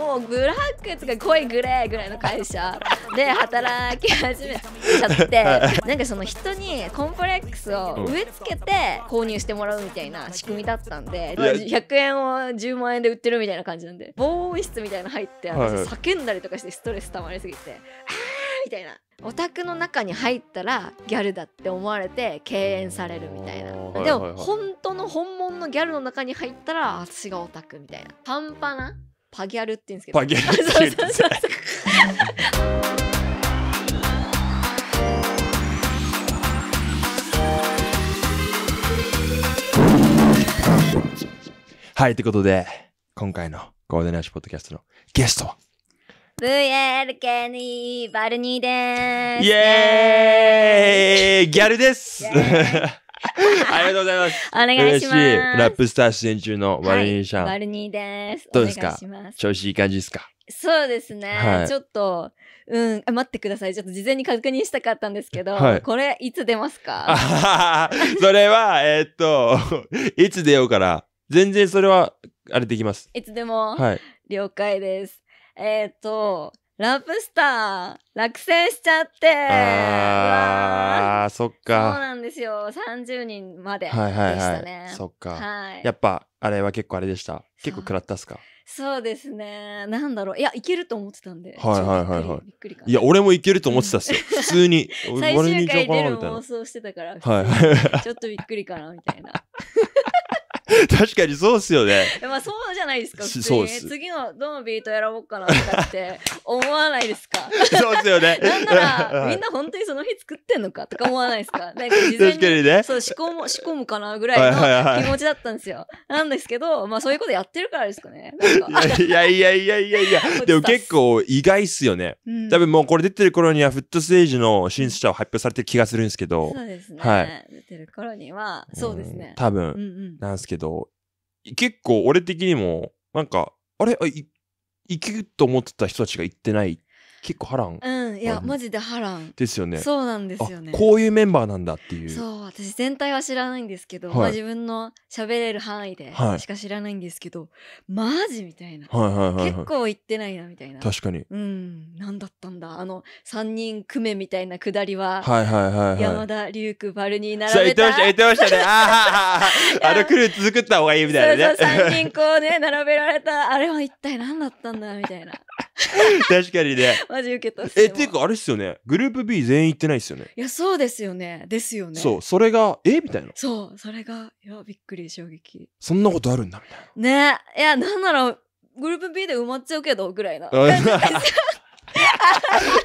もうブラックとか濃いグレーぐらいの会社で働き始めちゃってなんかその人にコンプレックスを植え付けて購入してもらうみたいな仕組みだったんで100円を10万円で売ってるみたいな感じなんで防音室みたいなの入って私叫んだりとかしてストレス溜まりすぎて「あー!」みたいな。お宅の中に入ったらギャルだって思われて敬遠されるみたいな、でも、本当の本物のギャルの中に入ったら私がオタクみたいな半端なパギャルって言うんですけど。パギャルって言うんですはい、ということで、今回のゴールデンラッシュポッドキャストのゲストは VLK にバルニーですイエーイギャルです ありがとうございます。お願いします。ラップスター出演中のワルニーシャン。はい、ワルニーです。どうですか調子いい感じですかそうですね、はい、ちょっと、うん、待ってください。ちょっと事前に確認したかったんですけど、はい、これ、いつ出ますか それは、えー、っと、いつ出ようから、全然それは、あれできます。いつでも、はい、了解です。えー、っと、ラップスター落選しちゃってああそっかそうなんですよ30人まででしたね、はいはいはい、そっか、はい、やっぱあれは結構あれでした結構食らったっすかそうですねなんだろういやいけると思ってたんではいはいはいはいびっくりいや俺もいけると思ってたっすよ 普通に最終回出る妄想してたから、はい、ちょっとびっくりかなみたいな 確かにそうっすよね。まあそうじゃないですか、普通に。次のどのビート選ぼうかなとかって思わないですか。そうっすよね。なんなら、みんな本当にその日作ってんのかとか思わないですか。なんか事前に、ね、そう仕込む、仕込むかなぐらいの気持ちだったんですよ。なんですけど、まあそういうことやってるからですかね。か いやいやいやいやいやでも結構意外っすよね。うん、多分もうこれ出てる頃にはフットステージの新出者を発表されてる気がするんですけど。そうですね。はい、出てる頃には、そうですね。多分、なんですけど。ど、結構俺的にも、なんか、あれあい行くと思ってた人たちが行ってない結構波乱うんいやマジで波乱ですよねそうなんですよねこういうメンバーなんだっていうそう私全体は知らないんですけど、はい、まあ、自分の喋れる範囲でしか知らないんですけど、はい、マジみたいな、はいはいはいはい、結構行ってないなみたいな確かにうん何だったんだあの3人組めみたいな下りは,、はいはいはい、はい、山田龍空バルニー並べたそう言ってました言ってましたね あああのクルー作った方がいいみたいなねそうそう3人こうね並べられたあれは一体何だったんだみたいな 確かにね。マジ受けたえ、ていうかあれっすよね。グループ B 全員行ってないっすよね。いや、そうですよね。ですよね。そう、それが、えみたいな。そう、それが、いや、びっくり、衝撃。そんなことあるんだ、みたいな。ね。いや、なんなら、グループ B で埋まっちゃうけど、ぐらいな。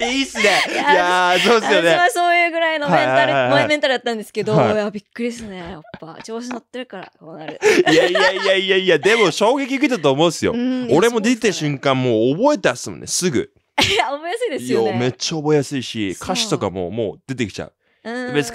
いいっすね。いやそうですよね。私はそういうぐらいのメンタル、はいはいはい、メンタルだったんですけど、はい、いや、びっくりっすね。やっぱ、調子乗ってるから、こうなる。いやいやいやいやいや、でも衝撃受けたと思うっすよ。俺も出て瞬間、もう覚えたっすもんね、すぐ。いや、覚えやすいですよ、ね、めっちゃ覚えやすいし、歌詞とかももう出てきちゃう。エビス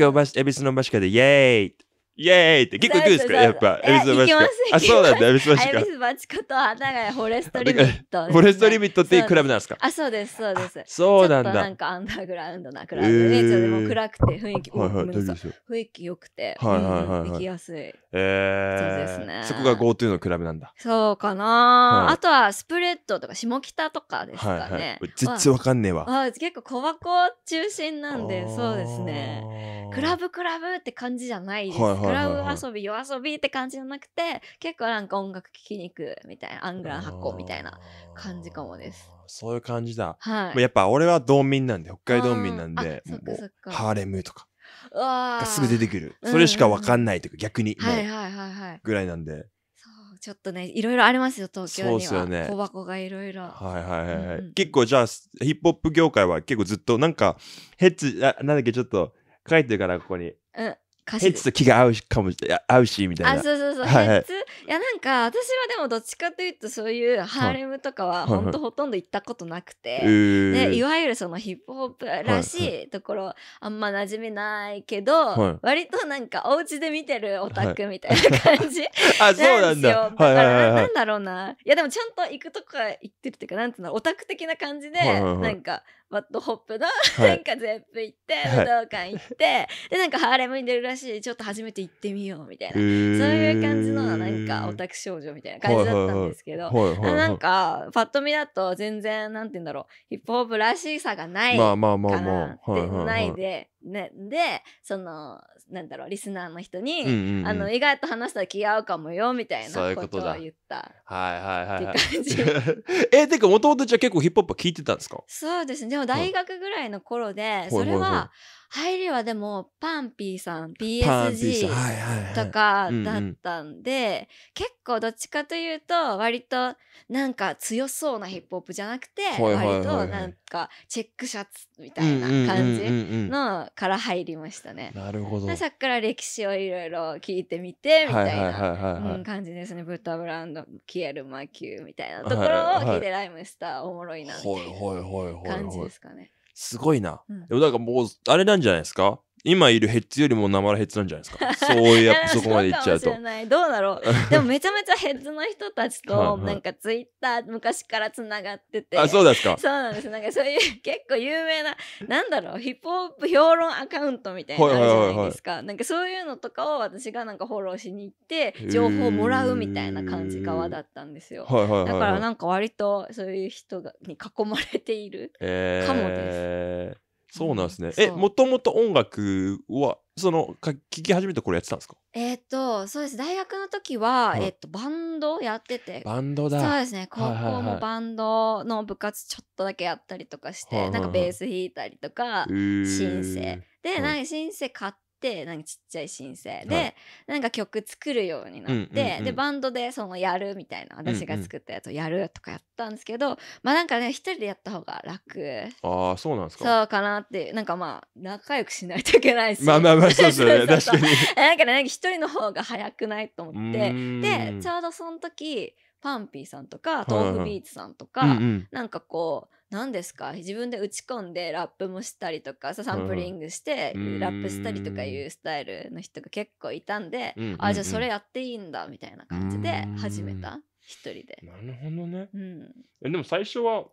のバシカで、イェーイイエーイって結構行くんですかやっぱ、エビスバチカ。あ、そうなんだ、エビスバチカ。エビスバチカと、あ、だからフォレストリミット、フォレストリミットっていうクラブなんですかあ、そうです、そうです。そうなんだ。なんかアンダーグラウンドなクラブで、も暗くて雰囲気、は雰囲気良くて、はいはいはい、行きやすい。えー、そうですね。そこが GoTo のクラブなんだ。そうかな、あとはスプレッドとか下北とかですかね。は全然わかんねえわ。あ結構小箱中心なんで、そうですね。クラブクラブって感じじゃないですかクラブ遊び、夜遊びって感じじゃなくて、結構なんか音楽聴きに行くみたいな、アングラン発行みたいな感じかもです。そういう感じだ。はい。やっぱ俺は道民なんで、北海道民なんで、ハーレムとか。がすぐ出てくる。それしかわかんないというか、逆に。はいはいはいはい。ぐらいなんで。ちょっとね、いろいろありますよ、東京には。そうですよね。小箱がいろいろ。はいはいはい。うん、結構じゃあ、ヒップホップ業界は結構ずっと、なんか、ヘッズ、あ、なんだっけ、ちょっと書いてるから、ここに。うん。ヘッツと気が合うかも合うしみたいな。あそうそうそう、はいい、ヘッいやなんか私はでもどっちかというとそういうハーレムとかはほんとほとんど行ったことなくて、でいわゆるそのヒップホップらしいところあんま馴染みないけど、はい割となんかお家で見てるオタクみたいな感じ、はい、あそうなんだ。だからなんだろうな、いやでもちゃんと行くとこから行ってるっていうかなんていうのオタク的な感じで、はいはいはい、なんか。ワットホップの、はい、なんか全部行って、武道館行って、はい、で、なんかハーレムに出るらしい、ちょっと初めて行ってみようみたいな、そういう感じのなんかオタク少女みたいな感じだったんですけど、なんか、パッと見だと全然、なんて言うんだろう、ヒップホップらしさがないかなってないで、ね、で、その、なんだろう、リスナーの人に、あの、意外と話したら気合うかもよ、みたいなことを言った。ういうはいはいはい、はい。え、てか、もともとじゃあ結構ヒップホップ聞いてたんですかそうですね。も大学ぐらいの頃で、それは入りはでもパンピーさん PSG とかだったんで、結構どっちかというと割となんか強そうなヒップホップじゃなくて割となんかチェックシャツみたいな感じのから入りましたね。なるほど。さっきから歴史をいろいろ聞いてみてみたいな感じですね。ブッダブランドキエルマキューみたいなところを聞いてライムスターおもろいなみたいな感じですかね。すごいな。うん、かもう、あれなんじゃないですか今いるヘッズよりも生ヘッズなんじゃないですかそういうやっぱそこまでいっちゃうと。うどうだろう でもめちゃめちゃヘッズの人たちとなんかツイッター昔からつながっててあそうですかそうなんですなんかそういう結構有名ななんだろうヒップホップ評論アカウントみたいなのあるじゃないですか、はいはい、なんかそういうのとかを私がなんかフォローしに行って情報をもらうみたいな感じ側だったんですよ、だからなんか割とそういう人がに囲まれているかもです。えーそうなんですね。え、もともと音楽は、その、か聞き始めてこれやってたんですかえっと、そうです。大学の時は、うん、えっと、バンドやってて。バンドだ。そうですね。高校もバンドの部活ちょっとだけやったりとかして、なんかベース弾いたりとか、はいはいシンセ。で、なんかシンセ買っってなんかちっちゃい申請で、はい、なんか曲作るようになって、うんうんうん、でバンドでそのやるみたいな私が作ったやつをやるとかやったんですけど、うんうん、まあなんかね一人でやった方が楽ああそうなんですかそうかなってなんかまあ仲良くしないといけないしまあまあまあそうですよね 確かになんか一人の方が早くないと思ってでちょうどその時パンピーさんとか豆腐ビーツさんとか、はいはい、なんかこう何ですか自分で打ち込んでラップもしたりとかサンプリングしてラップしたりとかいうスタイルの人が結構いたんで、うんうんうん、あじゃあそれやっていいんだみたいな感じで始めた一人でなるほどね、うん、でも最初は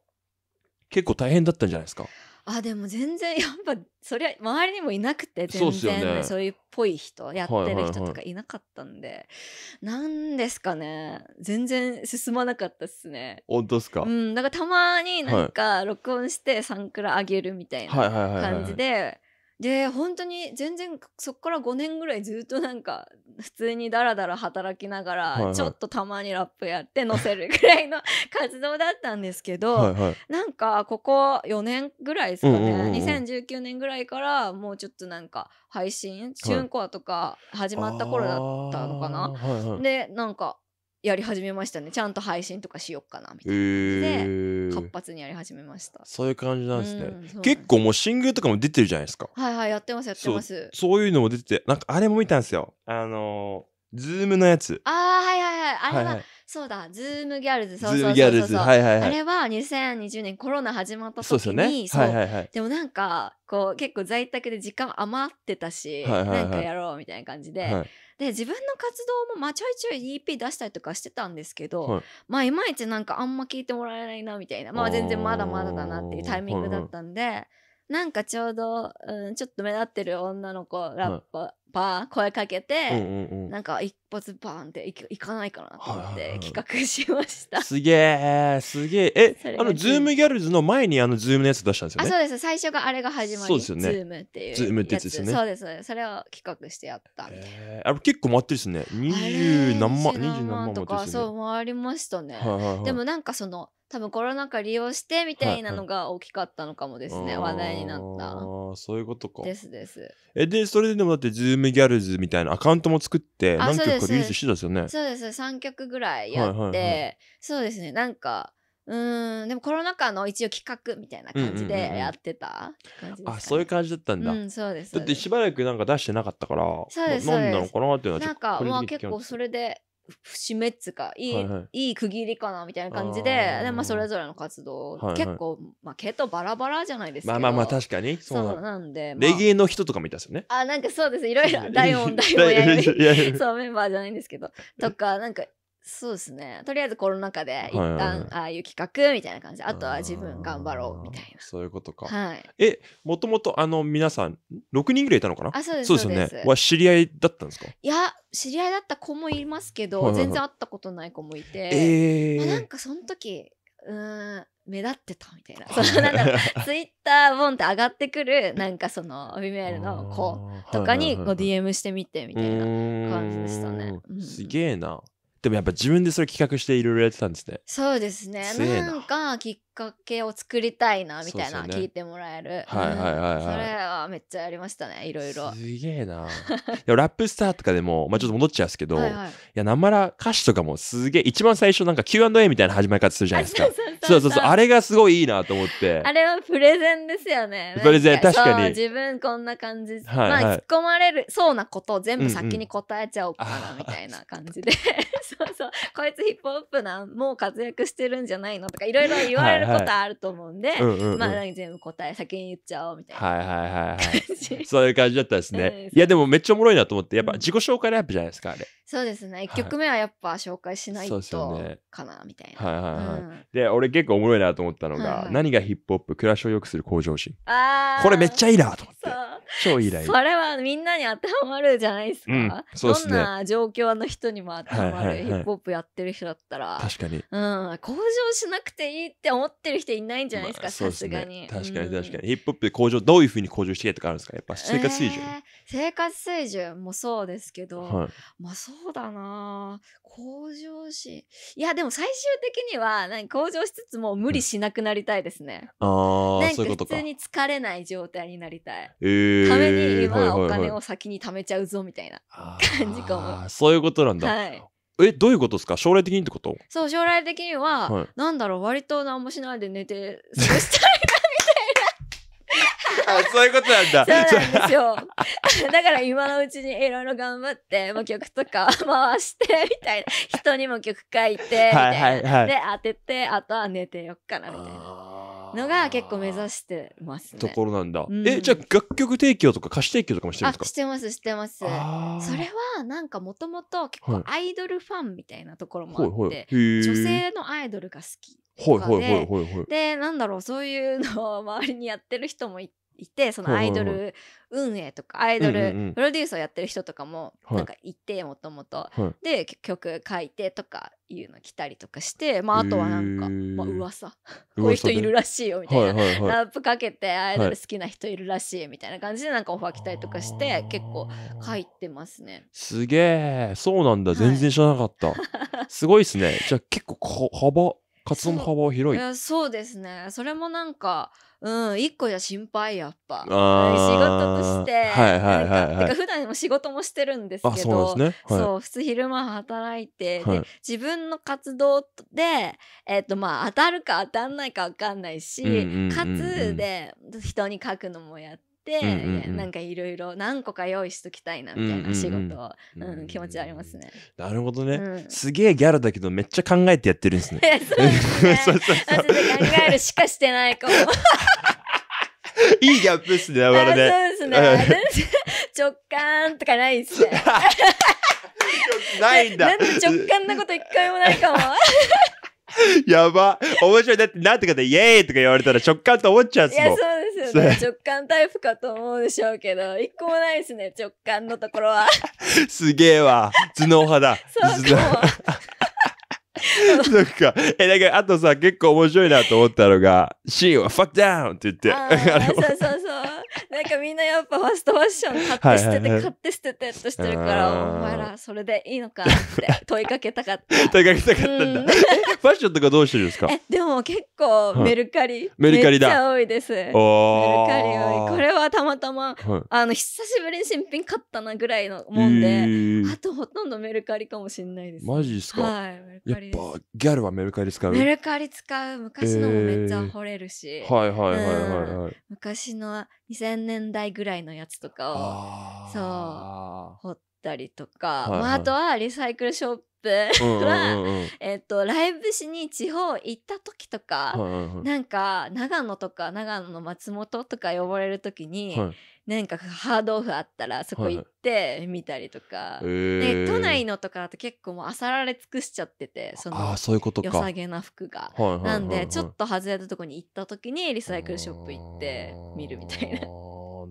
結構大変だったんじゃないですかあでも全然やっぱそりゃ周りにもいなくて全然、ね、そう、ね,、いうっぽい人やってる人とかいなかったんで、はいはいはい、なんですかね全然進まなかったっすね本当ですかうんだからたまになんか録音してサンクラ上げるみたいな感じでで本当に全然そこから5年ぐらいずっとなんか普通にダラダラ働きながらちょっとたまにラップやって載せるぐらいの 活動だったんですけど、なんかここ4年ぐらいですかね、2019年ぐらいからもうちょっとなんか配信、チューンコアとか始まった頃だったのかな、でなんかやり始めましたねちゃんと配信とかしよっかなみたいな感じで活発にやり始めましたそういう感じなんですね、うん、す結構もうシングルとかも出てるじゃないですかはいはいやってますやってますそういうのも出ててなんかあれも見たんですよあのー、ズームのやつああはいはいはいあれは、はいはいそうだ、ズームギャルズ、そうそうそうそう、はいはい、あれは2020年コロナ始まった時に、そう、ねはいはい、でもなんかこう結構在宅で時間余ってたし、はいはいはい、なんかやろうみたいな感じで、はい、で自分の活動も、まあ、ちょいちょい EP 出したりとかしてたんですけど、はい、まあいまいちなんかあんま聞いてもらえないなみたいなまあ全然まだまだだなっていうタイミングだったんで。なんかちょうど、うん、ちょっと目立ってる女の子ラッパー、声かけて、うんうんうん、なんか一発バーンっていいかないかなと思って企画しました、すげえすげええあのズームギャルズの前にあのズームのやつ出したんですよねあそうです最初があれが始まりそうですよねズームっていうズームってやつですねそうですそれを企画してやったあれ結構回ってるですね二十何万二十何万とかそう回りましたね、はいはいはい、でもなんかその多分コロナ禍利用してみたいなのが大きかったのかもですね、はいはい、話題になったああそういうことかですですえでそれでもだってズームギャルズみたいなアカウントも作って何曲かリリースしてたですよねそうです3曲ぐらいやって、はいはいはい、そうですねなんかうんでもコロナ禍の一応企画みたいな感じでやってた、うんうんあそういう感じだったんだ、うん、そうですだってしばらくなんか出してなかったからそうですななのかなってなっなんかまあ結構それで節目っつかいいはいはい、いい、区切りかなみたいな感じでで、まあ、それぞれの活動、はいはい、結構、まあ、毛とバラバラじゃないですかまあまあまあ確かにそうなんで、まあ、レゲエの人とかもいたですよねあなんかそうですいろいろ大音大音やそうメンバーじゃないんですけどとかなんかそうですねとりあえずコロナ禍で一旦ああいう企画みたいな感じで、あとは自分頑張ろうみたいなそういうことか、はい、えもともとあの皆さん6人ぐらいいたのかなあそうですそうですよねは知り合いだったんですかいや知り合いだった子もいますけど、はいはいはい、全然会ったことない子もいて、えー、まあ、なんかその時うん目立ってたみたいなそのなん ツイッターボンって上がってくるなんかそのオビメールの子とかにこう DM してみてみたいな感じでしたね、うん、すげえなでもやっぱ自分でそれ企画していろいろやってたんですね。そうですね。なんかきっかけを作りたいなみたいな、ね、聞いてもらえる、はいはいはい、はい、それはめっちゃやりましたねいろいろすげえなラップスターとかでも、まあ、ちょっと戻っちゃうんですけど、はいはい、いやなまら歌詞とかもすげえ一番最初なんか Q&A みたいな始まり方するじゃないですかそうそうそうあれがすごいいいなと思ってあれはプレゼンですよねプレゼン確かに自分こんな感じ、はいはい、まあ突っ込まれるそうなことを全部先に答えちゃおうかな、みたいな感じで そうそうこいつヒップホップなもう活躍してるんじゃないのとかいろいろ言われることあると思うんで、まあ全部答え先に言っちゃおうみたいな。はいはいはいはい。そういう感じだったですね。いやでもめっちゃおもろいなと思って、やっぱ自己紹介ラップじゃないですか、あれ。そうですね。1曲目はやっぱ紹介しないとかな、みたいな。はいはいはい。で、俺結構おもろいなと思ったのが、何がヒップホップ、暮らしを良くする向上心。ああ。これめっちゃいいなと思って。超いいライそれはみんなに当てはまるじゃないですか。そうどんな状況の人にも当てはまる、ヒップホップやってる人だったら。確かに。うん。向上しなくていいって思っってる人いないんじゃないですか、さすが、ね、に。確かに確かに。ヒップホップで向上、どういうふうに向上してとかあるんですかやっぱ生活水準、えー、生活水準もそうですけど、はい、まあそうだな向上し、いやでも最終的にはなん向上しつつも無理しなくなりたいですね。うん、ああ、そういうことか。普通に疲れない状態になりたい。えー、ために今お金を先に貯めちゃうぞみたいな感じかも。そういうことなんだ。はいえどういうことですか将来的にってことそう将来的には、はい、なんだろう割と何もしないで寝て過ごしたい あそういうことなんだ。そうなんですよ。だから今のうちにいろいろ頑張って、もう曲とか 回して、みたいな。人にも曲書いて、みたいな。はいはいはい、で、当てて、あとは寝てよっかな、みたいな。のが結構目指してますね。ところなんだ。うん、え、じゃあ楽曲提供とか歌詞提供とかもしてるんですかしてます、してます。それはなんかもともと結構アイドルファンみたいなところもあって、はいはいはい、女性のアイドルが好き。はいはいはいはいはい。で、なんだろう、そういうのを周りにやってる人もいいてそのアイドル運営とかアイドルプロデュースをやってる人とかもなんかいてもともとで曲書いてとかいうの来たりとかして、まあ、あとはなんか、まあ、噂こういう人いるらしいよみたいな、ラップかけてアイドル好きな人いるらしいみたいな感じでなんかオファー来たりとかして結構書いてますねすげえそうなんだ全然知らなかった、すごいですねじゃあ結構幅活動の幅は広いそうですねそれもなんかうん一個じゃ心配やっぱ仕事としてはいはいはい、はい、てか普段も仕事もしてるんですけどそう、ねはい、そう普通昼間働いて、はい、で自分の活動で、えーとまあ、当たるか当たんないかわかんないし、うんうんうんうん、かつで人に書くのもやって。、うんうん、なんかいろいろ何個か用意しときたいなみたいな仕事、うん、うんうん、気持ちありますね。なるほどね、すげえギャルだけどめっちゃ考えてやってるんですね。そうですね。そうそうそう考えるしかしてないかも。いいギャップっすね、あ我々ね。そうですね。直感とかないっすね。ないんだ。なんで直感なこと一回もないかも。やば。面白い。だって、なんてかで、イエーイとか言われたら直感と思っちゃうんすもん。いや、そうですね。直感タイプかと思うでしょうけど、一個もないですね、直感のところは。すげえわ。頭脳派だ。そうかも。そっか。え、かあとさ、結構面白いなと思ったのが、シーンは fuck down って言って。あ そうそうそう。なんかみんなやっぱファストファッション買って捨てて、買って捨ててとしてるから、お前らそれでいいのかって問いかけたかった。問いかけたかったんだ。ファッションとかどうしてるんですかえ、でも結構メルカリ。メルカリだ。めっちゃ多いです。メルカリ多い。これはたまたま、あの、久しぶりに新品買ったなぐらいのもんで、あとほとんどメルカリかもしれないです。マジですかはい、メルカリ。やっぱギャルはメルカリ使うメルカリ使う。昔のもめっちゃ惚れるし。はいはいはいはい。昔の2000年代ぐらいのやつとかをそう掘ったりとか、はいはい、まあ、あとはリサイクルショップは、うんうん、えーと、ライブしに地方行った時とか、はいはいはい、なんか長野とか長野の松本とか呼ばれる時に、はいなんかハードオフあったらそこ行って見たりとか、はい、都内のとかだと結構もうあさられ尽くしちゃっててそのあそういうことか良さげな服が、はいはいはいはい、なんでちょっと外れたとこに行った時にリサイクルショップ行って見るみたいな。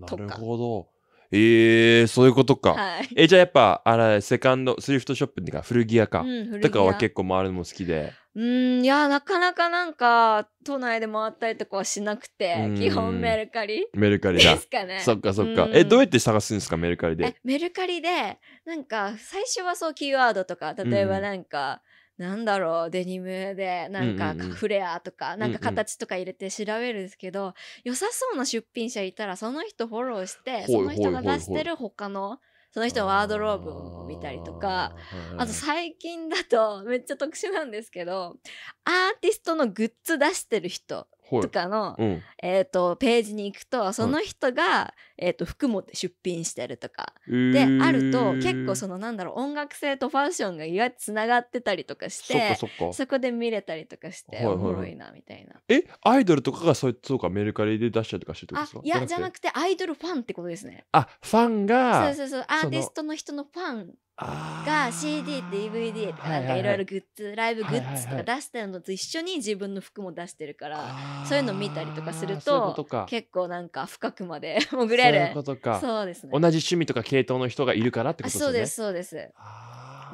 なるほどえー、そういうことか。はい、え、じゃあやっぱ、あれ、セカンド、スリフトショップっていうか、古着屋か。うん、とかは結構回るのも好きで。うん、いや、なかなかなんか、都内で回ったりとかはしなくて、基本メルカリメルカリだ。ですかね。そっかそっか。え、どうやって探すんですか、メルカリで。メルカリで、なんか、最初はそう、キーワードとか、例えばなんか、うんなんだろう、デニムで、なんか、フレアとか、なんか形とか入れて調べるんですけど、良さそうな出品者いたら、その人フォローして、その人が出してる他の、その人のワードローブを見たりとか、あと最近だと、めっちゃ特殊なんですけど、アーティストのグッズ出してる人とかの、うん、えーと、ページに行くとその人が、はい、えーと、服も出品してるとか、であると結構そのなんだろう音楽性とファッションが意外とつながってたりとかしてそこで見れたりとかしておもろいなみたいな。えアイドルとかがそうそうかメルカリで出したりとかしてるですかいやじゃなくてアイドルファンってことですね。あファンがそうそうそうアーティストの人のファンが CD、DVD とかなんかいろいろグッズ、ライブグッズとか出してるのと一緒に自分の服も出してるから、そういうの見たりとかすると結構なんか深くまで 潜れる。そうですね。同じ趣味とか系統の人がいるからってことですね。そうですそうです。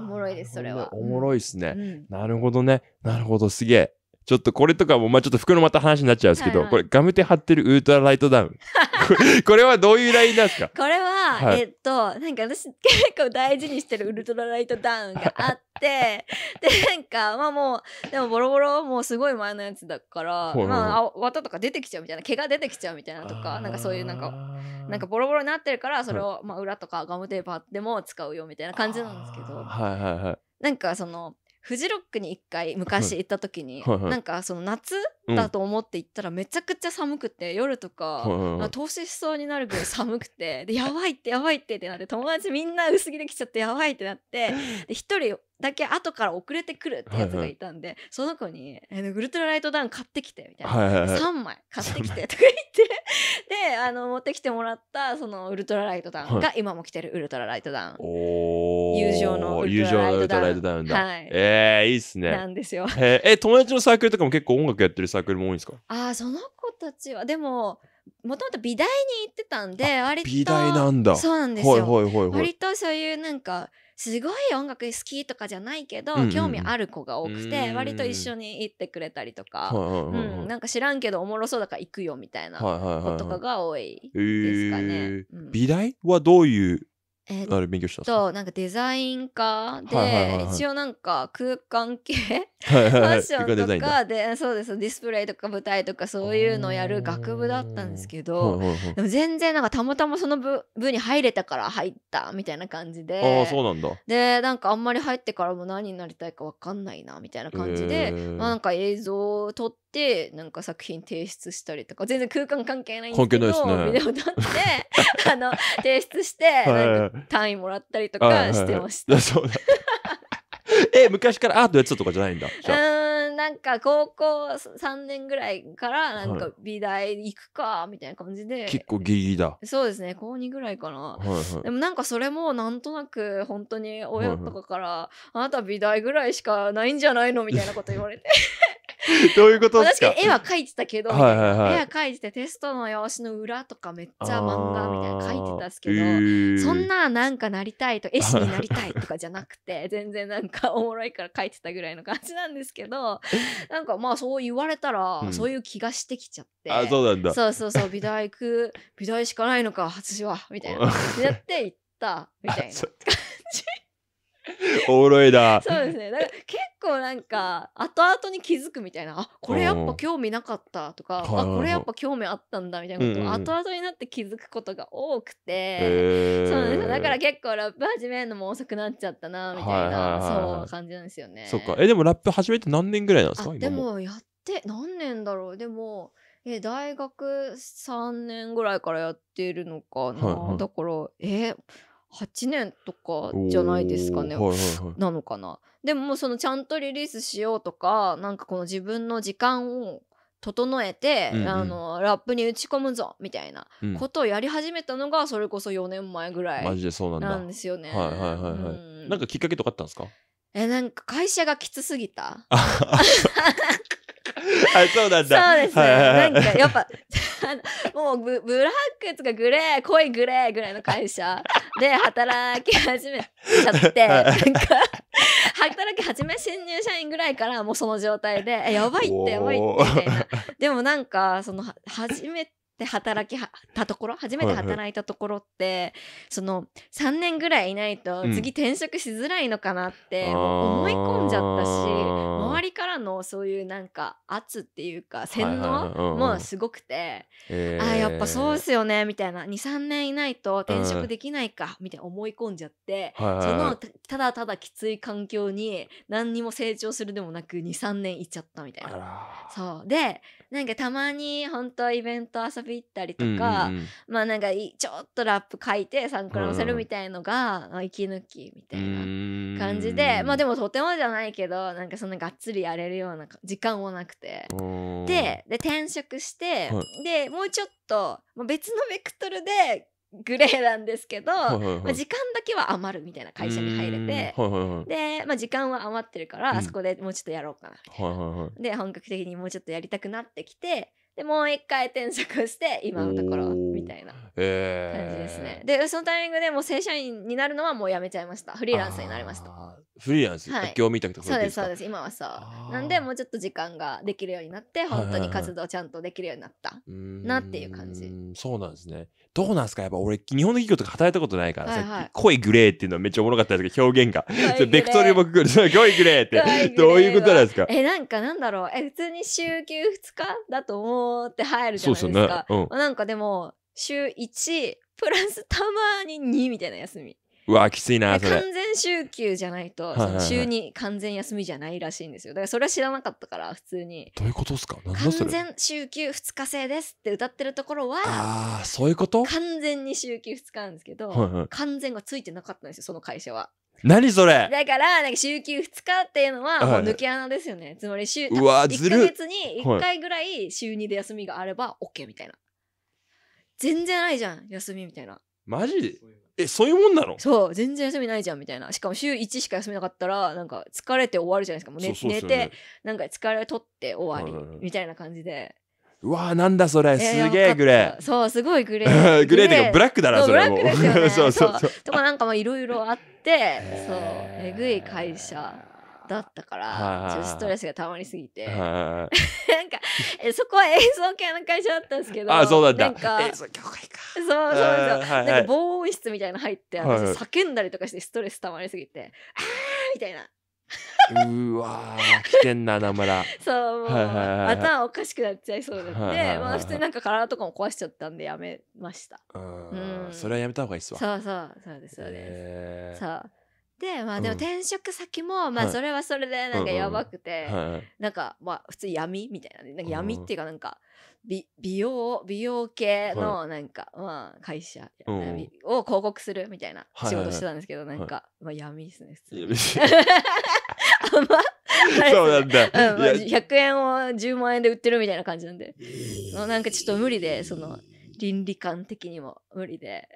おもろいですそれは。おもろいですね、なるほどね。なるほどすげえ。ちょっとこれとかも、まあちょっと服のまた話になっちゃうんですけど、はいはい、これガムテ貼ってるウルトラライトダウン。これはどういうラインなんですかこれは、はい、えっと、なんか私結構大事にしてるウルトラライトダウンがあって、で、なんか、まあもう、でもボロボロもうすごい前のやつだから、まあ、綿とか出てきちゃうみたいな、毛が出てきちゃうみたいなとか、なんかそういうなんか、なんかボロボロになってるから、それを、まあ裏とかガムテープ貼っても使うよみたいな感じなんですけど、はいはいはい。なんかその、フジロックに一回昔行った時に、はいはい、なんかその夏だと思って行ったらめちゃくちゃ寒くて夜とか、投資しそうになるぐらい寒くてでやばいってやばいってってなって友達みんな薄着で来ちゃってやばいってなって 一人だけ後から遅れてくるってやつがいたんで、その子に、ウルトラライトダウン買ってきてみたいな、3枚買ってきて とか言ってであの持ってきてもらったそのウルトラライトダウンが今も着てるウルトラライトダウン、情の友情のウルトラライトダウンだ、はい、えいいっすねええ友達のサークルとかも結構音楽やってるサークルも多いんですかああ、その子たちは、でも、もともと美大に行ってたんで、割と。美大なんだ。そうなんですよ。はいはいはい、割とそういうなんか、すごい音楽好きとかじゃないけど、うんうん、興味ある子が多くて割と一緒に行ってくれたりとか、うんうん、なんか知らんけどおもろそうだから行くよみたいな子とかが多いですかね。美大はどういうえー、あれ勉強したとなんかデザイン科で、はいはいはいはい、一応なんか空間系、ファッションとかでそうですディスプレイとか舞台とかそういうのをやる学部だったんですけどでも全然なんかたまたまその部部に入れたから入ったみたいな感じであそうなんだでなんかあんまり入ってからも何になりたいか分かんないなみたいな感じで、えー、まあ、なんか映像を撮っててなんか作品提出したりとか全然空間関係ないんですけど関係ないすねビデオ撮って あの提出して単位もらったりとかしてました。え昔からアートやってたとかじゃないんだうんなんか高校3年ぐらいからなんか美大行くかみたいな感じで、はい、結構ギリギリだそうですね高2ぐらいかな、はいはい、でもなんかそれもなんとなく本当に親とかから、はいはい、あなた美大ぐらいしかないんじゃないのみたいなこと言われて どういうことですか確かに絵は描いてたけど、絵は描いててテストの用紙の裏とかめっちゃ漫画みたいな描いてたんですけど、そんななんかなりたいと 絵師になりたいとかじゃなくて全然なんかおもろいから描いてたぐらいの感じなんですけどなんかまあそう言われたら、そういう気がしてきちゃって、あそうなんだそうそうそう美大行く美大しかないのか私はみたいなやって行ったみたいな。おもろいな。そうですね。だから結構なんか後々に気づくみたいな、あこれやっぱ興味なかったとか、うん、あこれやっぱ興味あったんだみたいなことを後々になって気づくことが多くて、うん、そうですだから結構ラップ始めるのも遅くなっちゃったなみたいな、そう感じなんですよね。そっか。えでもラップ始めて何年ぐらいなんですか？でもやって何年だろう。でも。え大学3年ぐらいからやってるのかな、はいはい、だからえ8年とかじゃないですかね、はいはいはい、なのかなでもそのちゃんとリリースしようとかなんかこの自分の時間を整えて、うんうん、あのラップに打ち込むぞみたいなことをやり始めたのがそれこそ4年前ぐらいなんですよね。うん、はいはいはいはい。なんかきっかけとかあったんですかえなんか会社がきつすぎた は い、そうなんだ。そうです、ねなんかやっぱ、もうブブラックとかグレー、濃いグレーぐらいの会社 で働き始めちゃって、なんか、働き始め新入社員ぐらいからもうその状態で、え、やばいってやばいってでもなんか、その、初めて、で働きたところ初めて働いたところって、はいはい、その3年ぐらいいないと次転職しづらいのかなって、思い込んじゃったし、うん、周りからのそういうなんか圧っていうか洗脳もすごくて、はいはい、あやっぱそうですよねみたいな23年いないと転職できないかみたいな思い込んじゃって、うん、そのただただきつい環境に何にも成長するでもなく23年いっちゃったみたいな。そうでなんかたまに本当イベント遊び行ったりとか、うんうんまあなんかちょっとラップ書いてサンクロンせるみたいのが、うん、息抜きみたいな感じでまあでもとてもじゃないけどなんかそんながっつりやれるような時間もなくてでで転職して、はい、でもうちょっと、まあ、別のベクトルでグレーなんですけど、はいはいはい、まあ、時間だけは余るみたいな会社に入れて、はいはいはい、で、まあ、時間は余ってるから、あそこでもうちょっとやろうかなみたはいはいはい、で本格的にもうちょっとやりたくなってきてでもう一回転職して今のところたいな感じですね、えー、でそのタイミングでもう正社員になるのはもうやめちゃいましたフリーランスになりましたフリーランス、はい、今日見たけどそうですそうです今はそうなんでもうちょっと時間ができるようになって本当に活動ちゃんとできるようになったなっていう感じ、はそうなんですねどうなんですかやっぱ俺日本の企業とか働いたことないから、はいはい、濃いグレーっていうのはめっちゃおもろかったですけど表現がベクトル僕濃いグレーってどういうことなんですかえなんかなんだろうえ普通に週休2日だと思って入るじゃないですかそうですね、ねうん、なんかでも週1プラスたまに2みたいな休みうわきついなそれ完全週休じゃないと、週2完全休みじゃないらしいんですよだからそれは知らなかったから普通にどういうことですか完全週休2日制ですって歌ってるところはああそういうこと完全に週休2日なんですけど、はいはい、完全がついてなかったんですよその会社は何それだからなんか週休2日っていうのはう抜け穴ですよね、はいつまり週1か月に1回ぐらい週2で休みがあれば OK みたいな全然ないじゃん休みみたいなマジえそういうもんなのそう全然休みないじゃんみたいなしかも週1しか休みなかったらなんか疲れて終わるじゃないですかもう寝そうそうっす寝てなんか疲れ取って終わりみたいな感じで、うわーなんだそれすげえグレーそうすごいグレー グレーっていうかブラックだなそうそブラックですよね そうそうそうとかなんかまあいろいろあってそうえぐい会社だったから、ちょっとストレスがたまりすぎて、なんかえそこは映像系の会社だったんですけどあそうなんか映像かそうそうそう、なんか防音室みたいな入って私叫んだりとかしてストレスたまりすぎて「あー!」みたいな。うわー危険な名村 そうもう、頭おかしくなっちゃいそうなっで、まあ普通になんか体とかも壊しちゃったんでやめましたうん、それはやめた方がいいっすわそうそうそうですそうです、そうで、まあでも転職先も、まあそれはそれでなんかやばくて、なんかまあ普通闇みたいな、なんか闇っていうかなんか、美美容美容系のなんか、はい、まあ、会社、うを広告するみたいな仕事してたんですけど、はいはい、なんか、まあ、闇ですね普通 あんまそうなんだ、うんまあ、100円を10万円で売ってるみたいな感じなんで、えー、なんかちょっと無理でその倫理観的にも無理で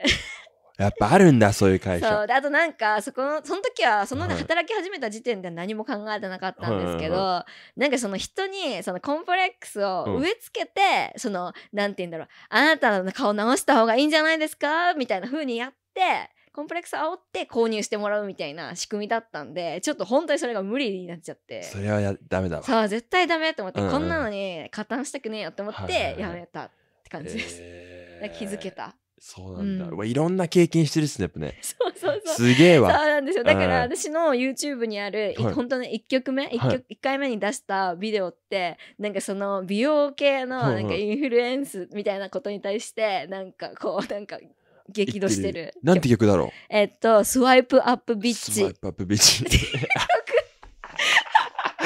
やっぱあるんだそういう会社そうであとなんかそこのその時はその、働き始めた時点で何も考えてなかったんですけど、は、うん、なんかその人にそのコンプレックスを植え付けて、うん、そのなんて言うんだろうあなたの顔直した方がいいんじゃないですかみたいな風にやってコンプレックス煽って購入してもらうみたいな仕組みだったんでちょっと本当にそれが無理になっちゃってそれはやダメだわそう絶対ダメと思って、うんうん、こんなのに加担したくねえよって思ってやめたって感じです、気づけたそうなんだ、うん、いろんな経験してるすね、やっぱね そうそうそうすげえわそうなんですよだから私の YouTube にある、はい、本当の1曲目 1, 曲、はい、1回目に出したビデオってなんかその美容系のなんかインフルエンスみたいなことに対してなんかこうなんか激怒してる。なんて曲だろうえっと、スワイプアップビッチ。スワイプアップビッチ。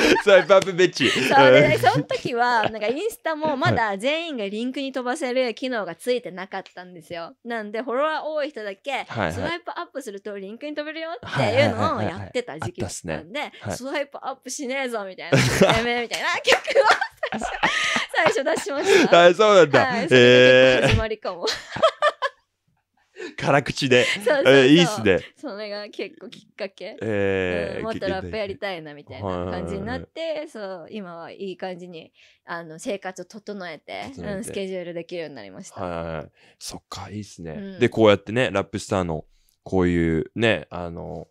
そパプッチ。そうで、その時は、なんかインスタもまだ全員がリンクに飛ばせる機能がついてなかったんですよ。なんで、フォロワー多い人だけ、スワイプアップするとリンクに飛べるよっていうのをやってた時期だったんで、スワイプアップしねえぞみたいな、やめみたいな 曲を最初出しました。あ、そうなんだ。はい、ええ始まりかも。辛口で。そうえいいっすね。それが結構きっかけ、えーうんもっとラップやりたいなみたいな感じになって、そう今はいい感じにあの生活を整えてえてうん、スケジュールできるようになりました。はい。そっか、いいっすね。うんで、こうやってね、ラップスターの、こういうね、あの、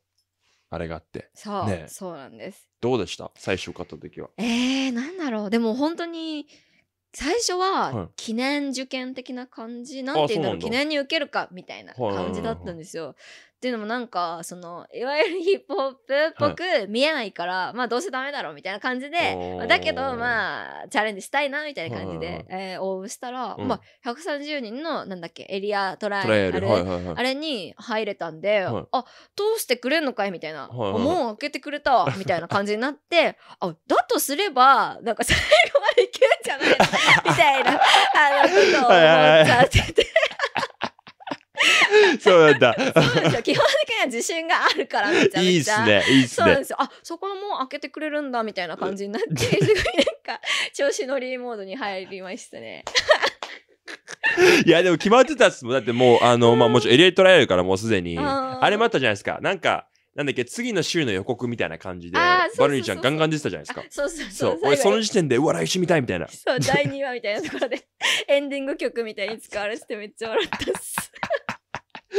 あれがあって。そう、ねそうなんです。どうでした最初買った時は。えー、なんだろうでも本当に最初は記念受験的な感じ、はい、なんて言うんだろう記念に受けるかみたいな感じだったんですよ。はいはいはいっていうのもなんかそのいわゆるヒップホップっぽく見えないから、はい、まあどうせダメだろうみたいな感じでだけどまあチャレンジしたいなみたいな感じで、えー、応募したら、うん、まあ130人のなんだっけエリアトライアル、あれに入れたんで、はい、あ通してくれんのかいみたいな、はいもう開けてくれたわみたいな感じになって あだとすればなんか最後までいけるんじゃないみたいなあのことを思っちゃってて。そうなんだ。そうですよ。基本的には自信があるからめちゃめちゃ。いいっすね。いいすね。そうなんですよ。あ、そこはもう開けてくれるんだみたいな感じになって、すごいなんか調子乗りモードに入りましたね。いや、でも決まってたっすもん。だってもう、あの、まあ、もちろんエリアトライアルからもうすでに、あれもあったじゃないですか。なんか、なんだっけ、次の週の予告みたいな感じで、バルニーちゃんガンガン出てたじゃないですか。そうそうそう。俺その時点で、うわ、来週みたいみたいな。そう、第2話みたいなところで、エンディング曲みたいに使われててめっちゃ笑ったっす。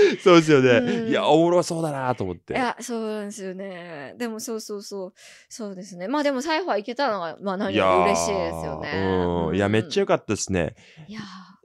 そうですよね。うん、いや、おもろそうだなと思って。いや、そうなんですよね。でも、そうそうそう。そうですね。まあ、でも、最後は行けたのが、まあ、何より嬉しいですよね。うん。いや、めっちゃ良かったですね。いや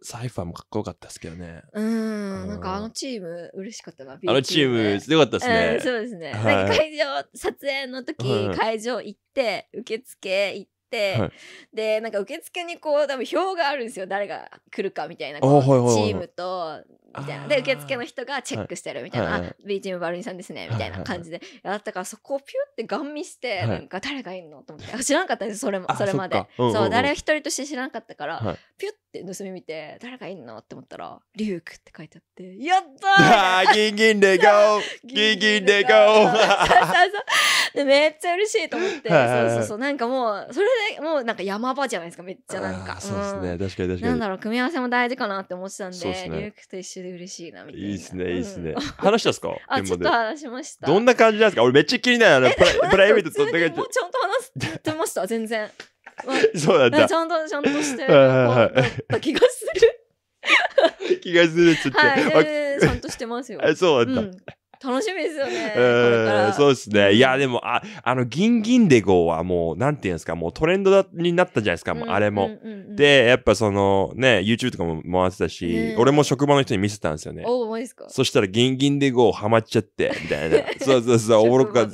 サイファーもかっこよかったですけどね。うん、なんかあのチーム嬉しかったな。あのチームよかったですね。そうですね。会場撮影の時、会場行って受付行って、でなんか受付にこう多分表があるんですよ。誰が来るかみたいなチームとみたいなで受付の人がチェックしてるみたいな「B チームバルニさんですね」みたいな感じでやったからそこをピュってガン見してなんか誰がいるのと思って知らんかったんですそれもそれまでそう誰一人として知らんかったからピュって盗み見て誰がいるのって思ったら「リューク」って書いてあって「やったー!」ギンギンでゴー ギンギンでゴーでめっちゃ嬉しいと思って、そうそうそうなんかもうそれでもうなんか山場じゃないですかめっちゃなんかそうですね、確かに確かになんだろう組み合わせも大事かなって思ってたんで、リュークと一緒で嬉しいなみたいな。いいすね、いいっすね。話したっすか あ、ちょっと話しました。どんな感じなんですか俺めっちゃ気になる。プライベートとってもうちゃんと話すって言ってました、全然。そうなんだ。ちゃんと、ちゃんとして気がする。気がするっつって。はい、ちゃんとしてますよ。そうなんだ。楽しみですよね。そうですね。いや、でも、あ、あの、ギンギンデゴはもう、なんていうんですか、もうトレンドだになったじゃないですか、もう、あれも、で、やっぱその、ね、YouTube とかも回ってたし、うん、俺も職場の人に見せたんですよね。おうですかそしたら、ギンギンデゴハマっちゃって、みたいな。そうそうそう、おもろっか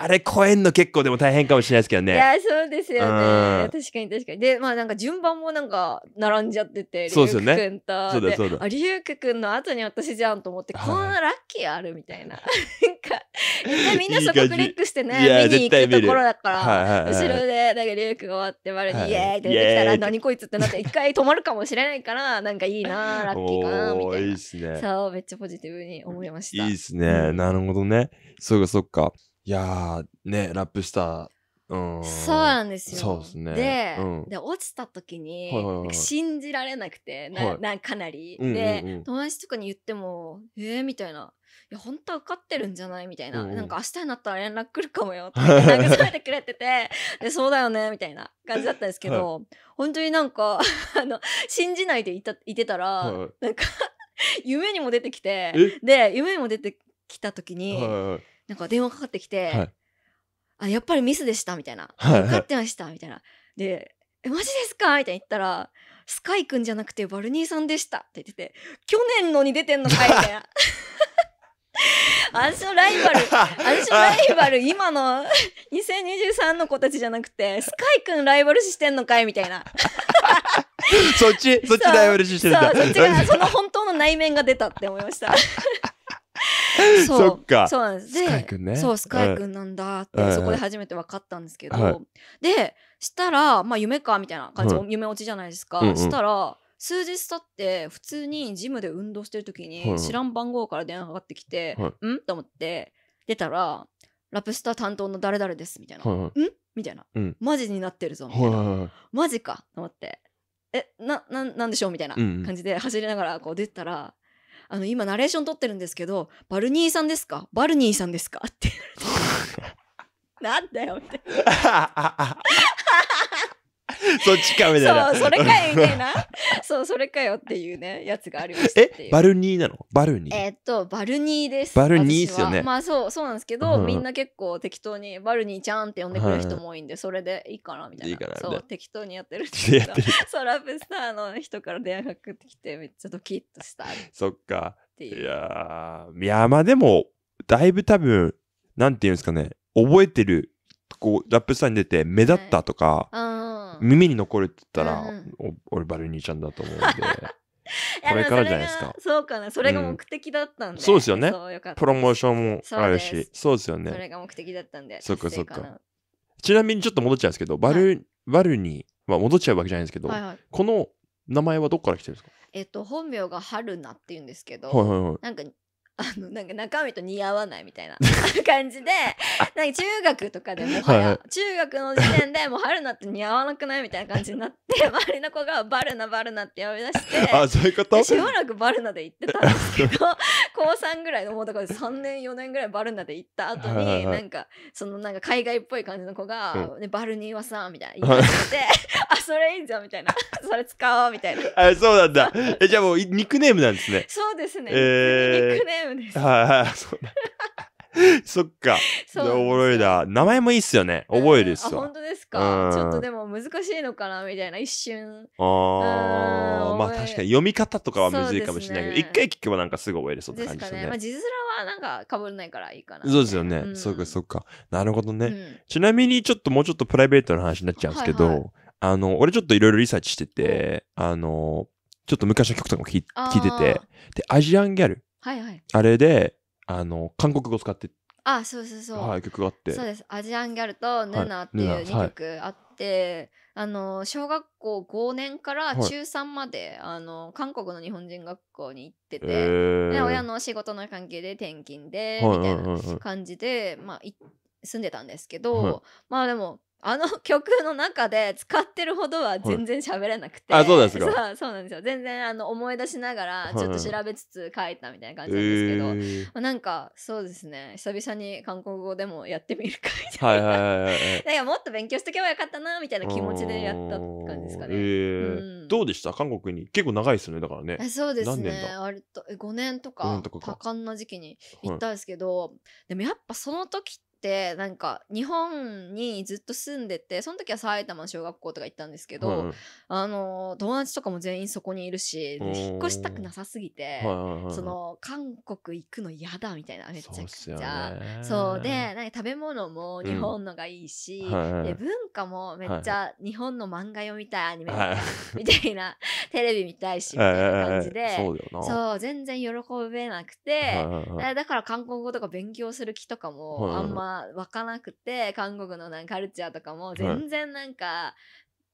あれ、超えんの結構でも大変かもしれないですけどね。いや、そうですよね。確かに確かに。で、まあなんか順番もなんか、並んじゃってて、そうですよね。そうだそうだ。あ、リュウク君の後に私じゃんと思って、こんなラッキーあるみたいな。たいな。なんか、みんなそこクリックしてね、いい見に行くところだから、後ろで、なんか、リュウクが終わって、まるに、はい、イエーイって出てきたら、何こいつってなって、一回止まるかもしれないから、なんかいいな、ラッキーかな、みたいな。いいすね。そう、めっちゃポジティブに思いました。いいっすね。なるほどね。そうか、そうか。いやね、ラップした。うん、そうなんですよ。ですね。で、うん、で落ちた時に、信じられなくて、な、かなり。で、友達とかに言っても、えー、みたいな。や本当は受かってるんじゃないみたいな、うん、なんか明日になったら連絡来るかもよ って慰めてくれててでそうだよねみたいな感じだったんですけど、はい、本当になんか あの信じないでいたいてたら、はい、なんか 夢にも出てきてで夢にも出てきた時に、はい、なんか電話かかってきて、はい、あやっぱりミスでしたみたいな、はい、受かってましたみたいなで「えマジですか?」みたいな言ったら「スカイくんじゃなくてバルニーさんでした」って言ってて「去年のに出てんのかい」みたいな。しのライバル、しのライバル、今の2023の子たちじゃなくて、スカイくんライバル視してんのかいみたいな。そっち、そっちライバル視してるんだ。そっちが、その本当の内面が出たって思いました。そ うそっかそうなんですスカイくんねそうスカイくんなんだって、そこで初めて分かったんですけど、でしたらまあ夢かみたいな感じ、うん、夢落ちじゃないですか、うんうん、したら数日経って普通にジムで運動してる時に知らん番号から電話かかってきて、はい、んと思って出たら「ラプスター担当の誰々です」みたいな「はいはい、ん?」みたいな、うん、マジになってるぞ」みたいな、はいはい、マジか」と思って「えなななんでしょう?」みたいな感じで走りながらこう出たら。うんうんあの今ナレーション撮ってるんですけどバルニーさんですかバルニーさんですかって なんだよみたいな そっちかみたいな。そう、それかえねえな。そう、それかよっていうね、やつがありましたえ、バルニーなのバルニー。えっと、バルニーです。バルニーですよね。まあそう、そうなんですけど、うん、みんな結構適当にバルニーちゃんって呼んでくる人も多いんで、それでいいかなみたいな。いいなそう、適当にやってるっていうそう、ラブスターの人から電話かけてきて、めっちゃドキッとした。そっか。いやー、いやまあでも、だいぶ多分、なんていうんですかね、覚えてるこうラップスターに出て目立ったとか、はいうん、耳に残るって言ったら、うん、俺バルニーちゃんだと思うんで。これからじゃないですか。そうかな、それが目的だったんで。うん、そうですよねよ。プロモーションもあるし、そうですよね。それが目的だったんで。そっかそっか。ちなみにちょっと戻っちゃうんですけど、バル、はい、バルに、まあ、戻っちゃうわけじゃないんですけど、はいはい、この名前はどこから来てるんですかえっと、本名が春菜って言うんですけど、はいはいはい、なんかあのなんか中身と似合わないみたいな 感じでなんか中学とかでもはや、はい、中学の時点でもう春菜って似合わなくないみたいな感じになって 周りの子がバルナバルナって呼び出して あそういうことしばらくバルナで行ってたんですけど高3ぐらいのもうだから3年4年ぐらいバルナで行った後に、なんかそのなんか海外っぽい感じの子が「うん、ね、バルニーはさ」みたいな言ってて「あそれいいじゃん」みたいな「それ使おう」みたいなあそうなんだえじゃあもうニックネームなんですねそうですね、えー、ニックネームムです。はいはい、そうだ。そっか。そうおもろいな。名前もいいっすよね。覚えるっすあ本当ですか、ちょっとでも難しいのかなみたいな一瞬ああ、まあ確かに読み方とかはむずいかもしれないけど、一回聞けばなんかすぐ覚えるそうな感じですね。まあ字面はなんかかぶらないからいいかなそうですよね。そうかそうか。なるほどね。うちなみにちょっともうちょっとプライベートの話になっちゃうんですけど、あの、俺ちょっといろいろリサーチしてて、あの、ちょっと昔の曲とかもい聞いてて、で、アジアンギャルはいはい。あれで、あの、韓国語使って、あ、そうそうそう。はい、曲があって。そうです。アジアンギャルとヌーナーっていう2曲あって、あの、小学校5年から中3まで、あの、韓国の日本人学校に行ってて、えで親の仕事の関係で転勤で、みたいな感じで、まあ、い住んでたんですけど、はいまあでもあの曲の中で使ってるほどは全然喋れなくて、はい、あそうですかそうそうなんですよ全然あの思い出しながらちょっと調べつつ書いたみたいな感じなんですけど、はいはいなんかそうですね久々に韓国語でもやってみるかみたいな、はいはいはいはい、なんかもっと勉強しとけばよかったなみたいな気持ちでやった感じですかね、えーうん、どうでした韓国に結構長いですねだからねそうですね割と5年とか多感な時期に行ったんですけど、はい、でもやっぱその時ってってなんか日本にずっと住んでてその時は埼玉の小学校とか行ったんですけど、はいあの友達とかも全員そこにいるし引っ越したくなさすぎて、はいはい、その韓国行くの嫌だみたいなめちゃくちゃそうでなんか食べ物も日本のがいいし、うんはいはい、で文化もめっちゃ日本の漫画読みたいアニメ みたいなテレビ見たいしみたいな感じで、そう全然喜べなくて、だから韓国語とか勉強する気とかもあんままあ分からなくて韓国のなんかカルチャーとかも全然なんか、は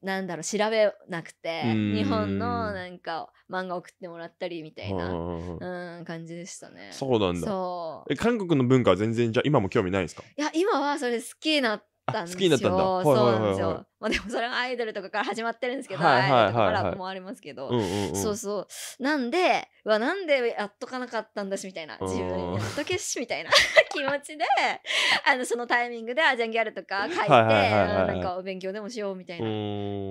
い、なんだろう調べなくて日本のなんか漫画送ってもらったりみたいなうん感じでしたねそうなんだそうえ韓国の文化は全然じゃ今も興味ないですかいや今はそれ好きになたんですよ。好きになったんだ。そうなんですよ。まあでもそれはアイドルとかから始まってるんですけど、アイドルからップもありますけど、そうそう。なんで、うわ、なんでやっとかなかったんだしみたいな、自分やっとけしみたいな 気持ちで、あのそのタイミングでアジャンギャルとか書いて、なんかお勉強でもしようみたいな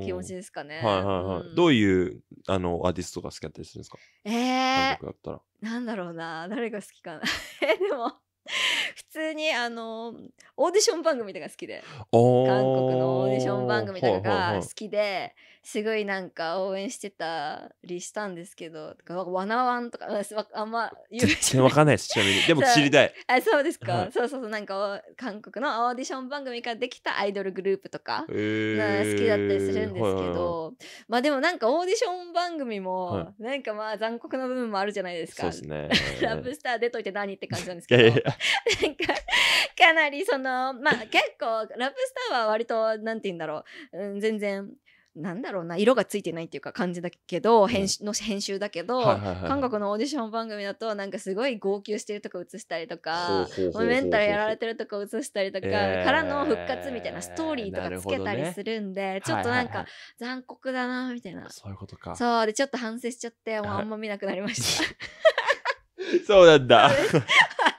気持ちですかね。はいはいはい。うん、どういうあのアーティストが好きだったりするんですかええー。なんだろうな、誰が好きかな。え、でも。普通にあのオーディション番組とか好きで韓国のオーディション番組とかが好きですごいなんか応援してたりしたんですけど、わなわんとか、あんま言全然わかんないです、ちなみに。でも知りたい。あそうですか、はい、そうそうそう、なんか韓国のオーディション番組からできたアイドルグループとか、えー、好きだったりするんですけど、はいはい、まあでもなんかオーディション番組も、なんかまあ残酷な部分もあるじゃないですか。すね、ラブスター出といて何って感じなんですけど、いやいやなんかかなりその、まあ結構、ラブスターは割と、なんて言うんだろう、うん、全然。なんだろうな色がついてないっていうか感じだけど編集の編集だけど、韓国のオーディション番組だとなんかすごい号泣してるとか映したりとかメンタルやられてるとか映したりとか、からの復活みたいなストーリーとかつけたりするんで、ちょっとなんか残酷だなみたいなそういうことかそうでちょっと反省しちゃってもうあんま見なくなりました そうなんだ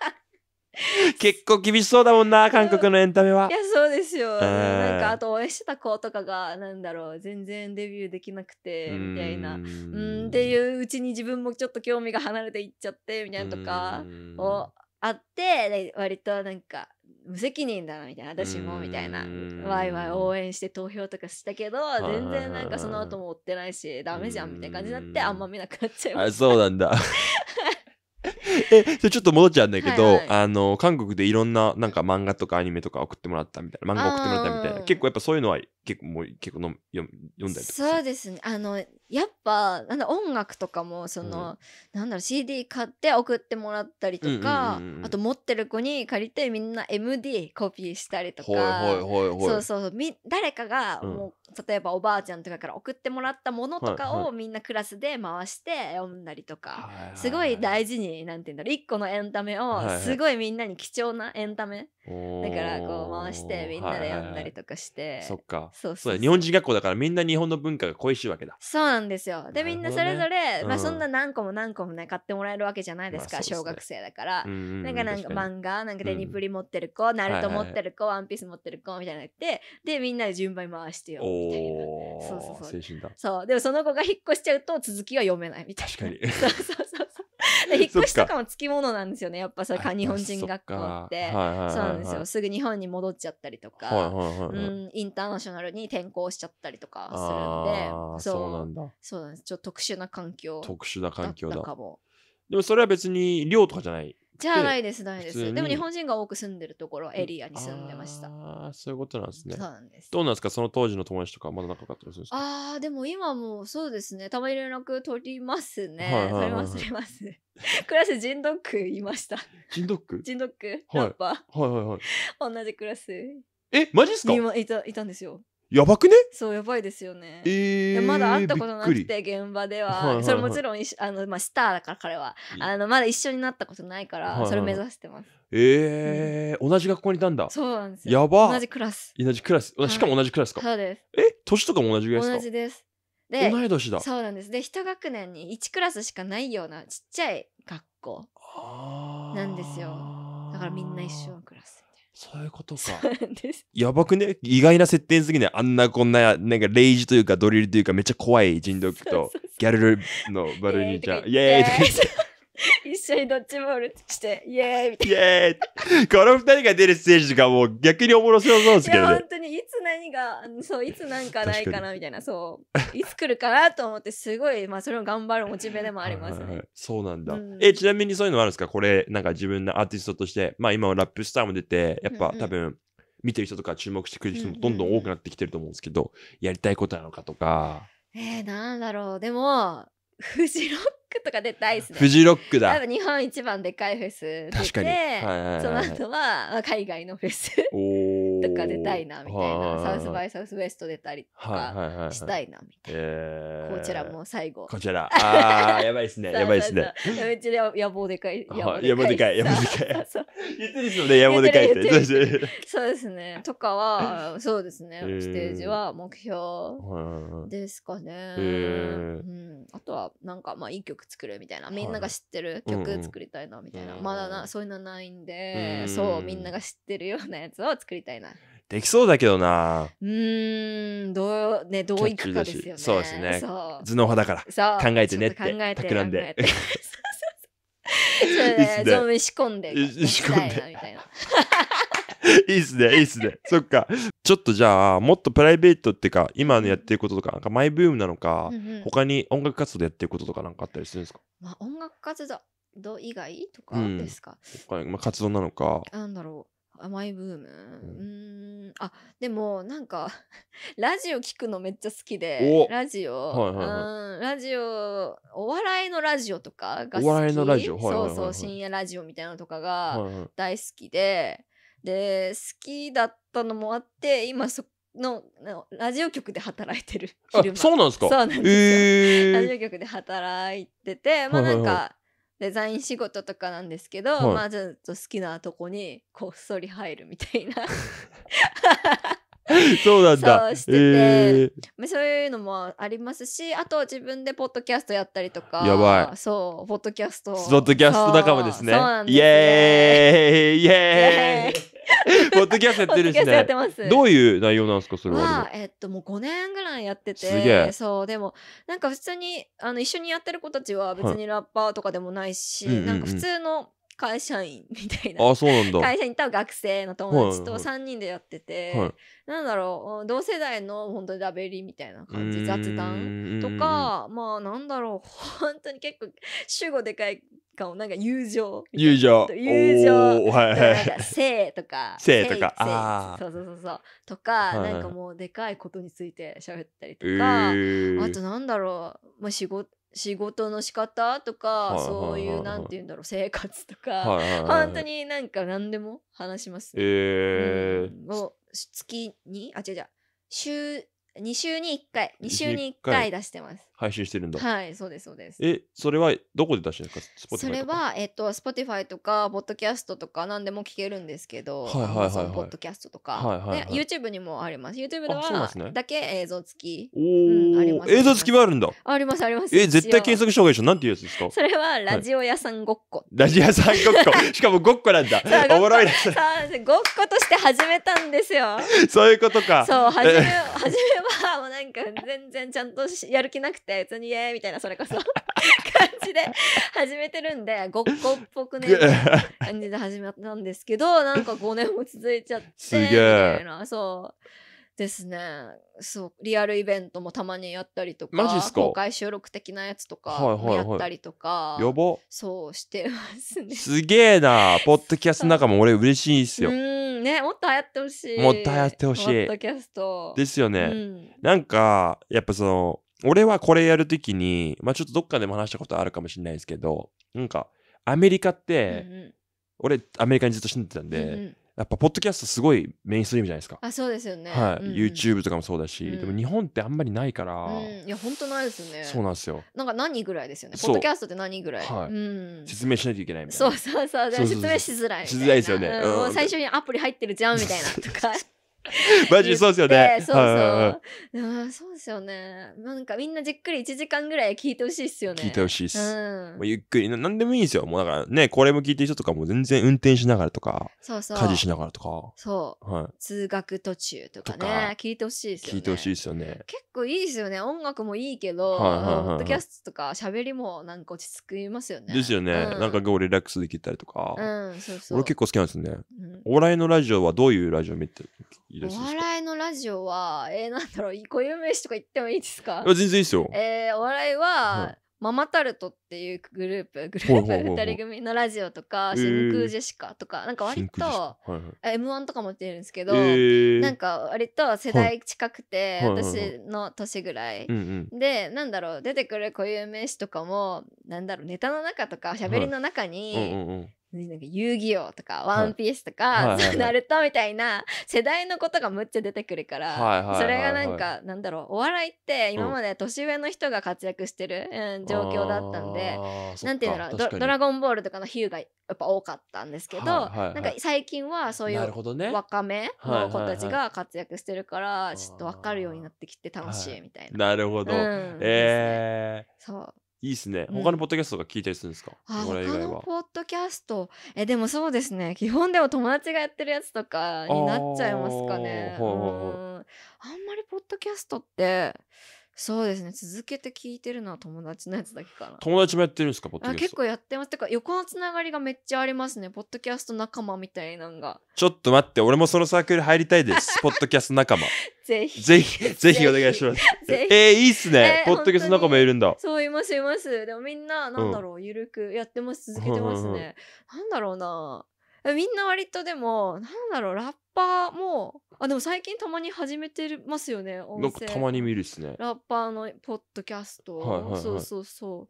結構厳しそうだもんな韓国のエンタメは。いやそうですよ。なんかあと応援してた子とかがなんだろう全然デビューできなくてみたいなうんっていううちに自分もちょっと興味が離れていっちゃってみたいなとかをあって割となんか無責任だなみたいな私もみたいなワイワイ応援して投票とかしたけど全然なんかその後も追ってないしダメじゃんみたいな感じになってあんま見なくなっちゃいましたそうなんだ それちょっと戻っちゃうんだけど、はいはい、あの、韓国でいろんななんか漫画とかアニメとか送ってもらったみたいな、漫画送ってもらったみたいな、結構やっぱそういうのは結構もう結構の読読んだりとかそうですねあのやっぱなんだ音楽とかもその、うん、なんだろう CD 買って送ってもらったりとか、あと持ってる子に借りてみんな MD コピーしたりとかそうそうみ誰かがもう、うん、例えばおばあちゃんとかから送ってもらったものとかをみんなクラスで回して読んだりとか、すごい大事になんて言うんだろう一個のエンタメをすごいみんなに貴重なエンタメだからこう回してみんなで読んだりとかして、はいはいはい、そっかそうそう日本人学校だからみんな日本の文化が恋しいわけだそうなんですよで、ね、みんなそれぞれ、まあ、そんな何個も何個もね買ってもらえるわけじゃないですか、まあすね、小学生だから、うんうん、なんかなんか漫画なんかデニプリ持ってる子、うん、ナルト持ってる子、はいはい、ワンピース持ってる子みたいなのってでみんなで順番に回してよみたいなそうそうそう青春だそうでもその子が引っ越しちゃうと続きは読めないみたいな確かに そうそうそう 引っ越しとかもつきものなんですよねやっぱさ日本人学校って、はいはい、そうなんですよすぐ日本に戻っちゃったりとか、はい、うんインターナショナルに転校しちゃったりとかするんでそうなんだそうなんですちょっと特殊な環境特殊な環境だでもそれは別に寮とかじゃないじゃあないですないですでも日本人が多く住んでるところエリアに住んでましたああそういうことなんですねそうなんですどうなんですかその当時の友達とかまだ仲良かったりするんですかああでも今もそうですねたまに連絡取りますね、はいはい、取ります取りますクラスジンドックいましたジンドックジンドック、はい、ラッパーはいはいはい同じクラスえマジっすかいいたいたんですよやばくねそうやばいですよね、えー、まだ会ったことなくて現場でははいはいはい、それもちろんあの、まあ、スターだから彼はあのまだ一緒になったことないから、はいはい、それ目指してますえー、うん、同じ学校にいたんだそうなんですよやば同じクラス同じクラスしかも同じクラスか、はい、そうですえ年とかも同じぐらいですか同じですで同い年だそうなんですで一学年に1クラスしかないようなちっちゃい学校なんですよだからみんな一緒のクラスそういうことか。やばくね意外な設定すぎないあんなこんな、なんか、レイジというか、ドリルというか、めっちゃ怖い人力と、ギャルルのバルニーちゃん。イェーイ緒にドッジボールして、イエーイみたいな。イエーイこの二人が出るステージとかもう逆におもろそうそうですけど、ね、いや、本当にいつ何が、そう、いつなんかないかなみたいな、そう。いつ来るかなと思って、すごい、まあ、それを頑張るモチベでもありますね。はいはいそうなんだ、うん、え、ちなみにそういうのあるんですかこれ、なんか自分のアーティストとして、まあ今はラップスターも出て、やっぱ、うんうん、多分、見てる人とか注目してくれる人もどんどん多くなってきてると思うんですけど、うんうん、やりたいことなのかとか。えー、なんだろう。でも、フジロックとかでたアイフジロックだ日本一番でかいフェス出て、はその後は海外のフェス とか出たいなみたいなサウスバイサウスウエスト出たりとかしたいなみたいな、こちらも最後こちらああやばいですね やばいですねうちで野望でかい野望でかい野望でかい 言ってるですよね野望でかいってそうですねとかはそうですね、ステージは目標ですかね、うん、あとはなんかまあいい曲作るみたいなみんなが知ってる曲作りたいなみたいな、はい、まだなそういうのないんで、うん、そうみんなが知ってるようなやつを作りたいな。できそうだけどなうんどうねどういくかですよねそうですね頭脳派だから考えてねって考えて企んで そうね、仕込んで仕込んでみたいな いいっすね、いいっすね。そっか。ちょっとじゃあ、もっとプライベートっていうか、今のやってることとか、なんかマイブームなのか、うんうん、他に音楽活動でやってることとかなんかあったりするんですか、まあ、音楽活動以外とかですか、うん、まあ、活動なのか。なんだろう。マイブーム。うん、ん。あ、でも、なんか ラジオ聞くのめっちゃ好きで、ラジオ、ラジオ、お笑いのラジオとかが好き。お笑いのラジオ、はいはいはいはい、そうそう、深夜ラジオみたいなのとかが大好きで、はいはいで好きだったのもあって今そのラジオ局で働いてる昼間そうなんですかそうなんですよ、えー、ラジオ局で働いててまあなんか、デザイン仕事とかなんですけど、はい、まあちょっと好きなとこにこっそり入るみたいな そうなんだ。そうしてて、えー、そういうのもありますし、あと自分でポッドキャストやったりとか、やばい。そう、ポッドキャスト。ポッドキャスト仲間ですね。すイェーイイエーイポッドキャストやってるしね。どういう内容なんですか、それは。まえっと、もう5年ぐらいやってて、そう、でも、なんか普通に、あの、一緒にやってる子たちは別にラッパーとかでもないし、うんうんうん、なんか普通の、会社員みたいなあそうなんだ会社に行った学生の友達と3人でやってて、はいはい、なんだろう同世代の本当にラベリーみたいな感じ雑談とかまあなんだろう 本当に結構主語でかいかもなんか友情友情友情はいはい性とか性 とかそうそうそうそうとか、はい、なんかもうでかいことについて喋ったりとか、あとなんだろう、まあ、仕事仕事の仕方とか、そういうなんて言うんだろう生活とか、はいはいはい、本当になんか何でも話します、ね、えー、もう月にあ違う違う週2週に1回2週に1回出してます配信してるんだ。はい、そうです、そうです。え、それはどこで出してるんですかそれは、えっと、スポティファイとか、ポッドキャストとか、何でも聞けるんですけど、はいはいはい、はい、ポッドキャストとか、はいはいはい、YouTube にもあります。YouTube では、ね、だけ映像付き。おー、うん、あります映像付きはあるんだ。あります、あります。え、絶対検索した方がいいでしょ。なんていうやつですかそれは、ラジオ屋さんごっこ、はい。ラジオ屋さんごっこ。しかもごっこなんだ。おもろいな。ごっことして始めたんですよ。そういうことか。そう、初め、初めは、もうなんか、全然ちゃんとやる気なくて、て別にえ」みたいなそれこそ 感じで始めてるんでごっこっぽくね 感じで始まったんですけどなんか5年も続いちゃってみたいなそうですねそうリアルイベントもたまにやったりとか公開収録的なやつとかやったりとか、はいはいはい、そうしてますねすげえなポッドキャストの中も俺嬉しいですようんねもっと流行ってほしいもっと流行ってほしいポッドキャストですよね、うん、なんかやっぱその俺はこれやるときに、まあちょっとどっかでも話したことあるかもしれないですけど、なんか、アメリカって、うんうん、俺、アメリカにずっと住んでたんで、うんうん、やっぱ、ポッドキャストすごいメインストリームじゃないですか。あ、そうですよね。はい。うんうん、YouTube とかもそうだし、うん、でも日本ってあんまりないから。うん、いや、本当ないですね。そうなんですよ。なんか何人ぐらいですよね。ポッドキャストって何人ぐらい、はいうん、説明しないといけないみたいな。そうそうそう。説明しづらいしづらいですよね。もう最初にアプリ入ってるじゃんみたいなとか。マジそうですよね。そうそう。あそうですよね。なんかみんなじっくり1時間ぐらい聞いてほしいっすよね。聞いてほしいっす。うん、もうゆっくりな、なんでもいいんですよ。もうだからね、これも聞いてる人とかも全然運転しながらとか、そうそう家事しながらとか、そう、はい、通学途中とかね、か聞いてほしいっすよね。聞いてほしいっすよね。結構いいですよね。音楽もいいけど、はいはいポッドキャストとか喋りもなんか落ち着きますよね。ですよね。うん、なんかこうリラックスできたりとか、うん、そうそう俺結構好きなんですよね、うん。お笑いのラジオはどういうラジオ見てるいらっしゃいお笑いのラジオは、えー、なんだろう、固有名詞とか言ってもいいですかいや全然いいですよ。えー、お笑いは、はママタルトっていうグループ、グループ、二人組のラジオとか、へー真空ジェシカとか、なんか割と、シカはいはい M1 とかも出てるんですけど、えーなんか割と世代近くて、はい私の年ぐらいでなんだろう出てくる固有名詞とかもなんだろうネタの中とか喋りの中に、うんうんうんなんか遊戯王とかワンピースとか、ナルトみたいな世代のことがむっちゃ出てくるから、それがなんかなんだろうお笑いって今まで年上の人が活躍してる、うん、状況だったんでなんていうんだろうド「ドラゴンボール」とかの比喩がやっぱ多かったんですけど、なんか最近はそういう若めの子たちが活躍してるから、ちょっと分かるようになってきて楽しいみたいな。なるほど、うん、えー、そういいっすね。他のポッドキャストが聞いたりするんですか、うん、他のポッドキャスト。え、でもそうですね。基本でも友達がやってるやつとかになっちゃいますかね。あんまりポッドキャストってそうですね続けて聞いてるのは友達のやつだけかな友達もやってるんですかポッドキャスト結構やってますてか横のつながりがめっちゃありますねポッドキャスト仲間みたいなのがちょっと待って俺もそのサークル入りたいです ポッドキャスト仲間ぜひぜひぜひお願いしますえー、いいっすね、えー、ポッドキャスト仲間いるんだそういますいますでもみんななんだろう、うん、ゆるくやってます続けてますね、なんだろうなみんな割とでもなんだろうラップパーもあでも最近たまに始めてますよね音声なんかたまに見るっすねラッパーのポッドキャスト、はいはいはい、そうそうそう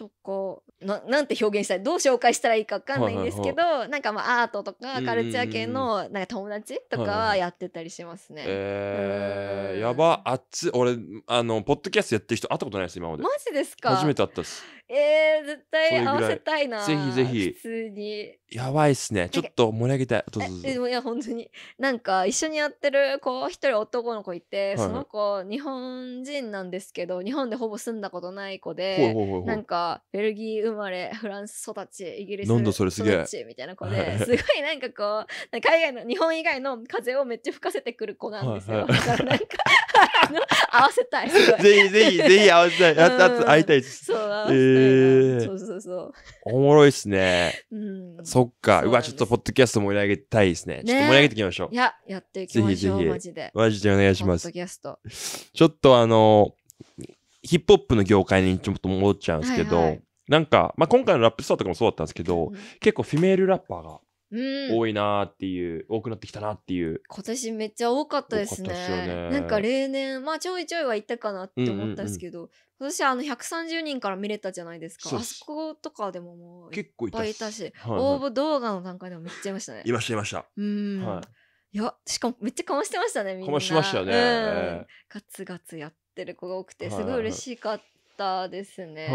とかななんて表現したいどう紹介したらいいか分かんないんですけど、はいはい、なんかまあアートとかカルチャー系のなんか友達とかはやってたりしますね。はいはい、えー、やばあっち俺あのポッドキャストやってる人会ったことないです今まで。マジですか初めて会ったし。えー、絶対合わせたいなぜひぜひ普通にやばいっすねちょっと盛り上げたいどうぞどういや本当になんか一緒にやってる子一人男の子いて、はいはい、その子日本人なんですけど日本でほぼ住んだことない子で、ほいほいほいほいなんかベルギー生まれ フランス育ちイギリス育ちみたいな子ですごいなんかこう海外の日本以外の風をめっちゃ吹かせてくる子なんですよ、合わせたいぜひぜひぜひ合わせたい あと会いたいですそうそうそうそうおもろいっすね、うん、そっかうわちょっとポッドキャスト盛り上げたいですね、ね、ちょっと盛り上げていきましょういややっていきましょうぜひぜひマジでマジでお願いしますポッドキャストちょっとあのヒップホップの業界にちょっと戻っちゃうんですけど、はいはい、なんか、まあ、今回のラップスターとかもそうだったんですけど、うん、結構フィメールラッパーが多いなーっていう、うん、多くなってきたなっていう今年めっちゃ多かったですねすねなんか例年まあちょいちょいはいったかなって思ったんですけど、うんうんうん、私あの130人から見れたじゃないですかあそことかでももう結構いっぱいいたし、はいはい、応募動画の段階でもめっちゃいましたねいましたいましたうん、はい、いやしかもめっちゃかましてましたねみんなかましましたね、うん、ガツガツやってってる子が多くてすごい嬉しかったですね。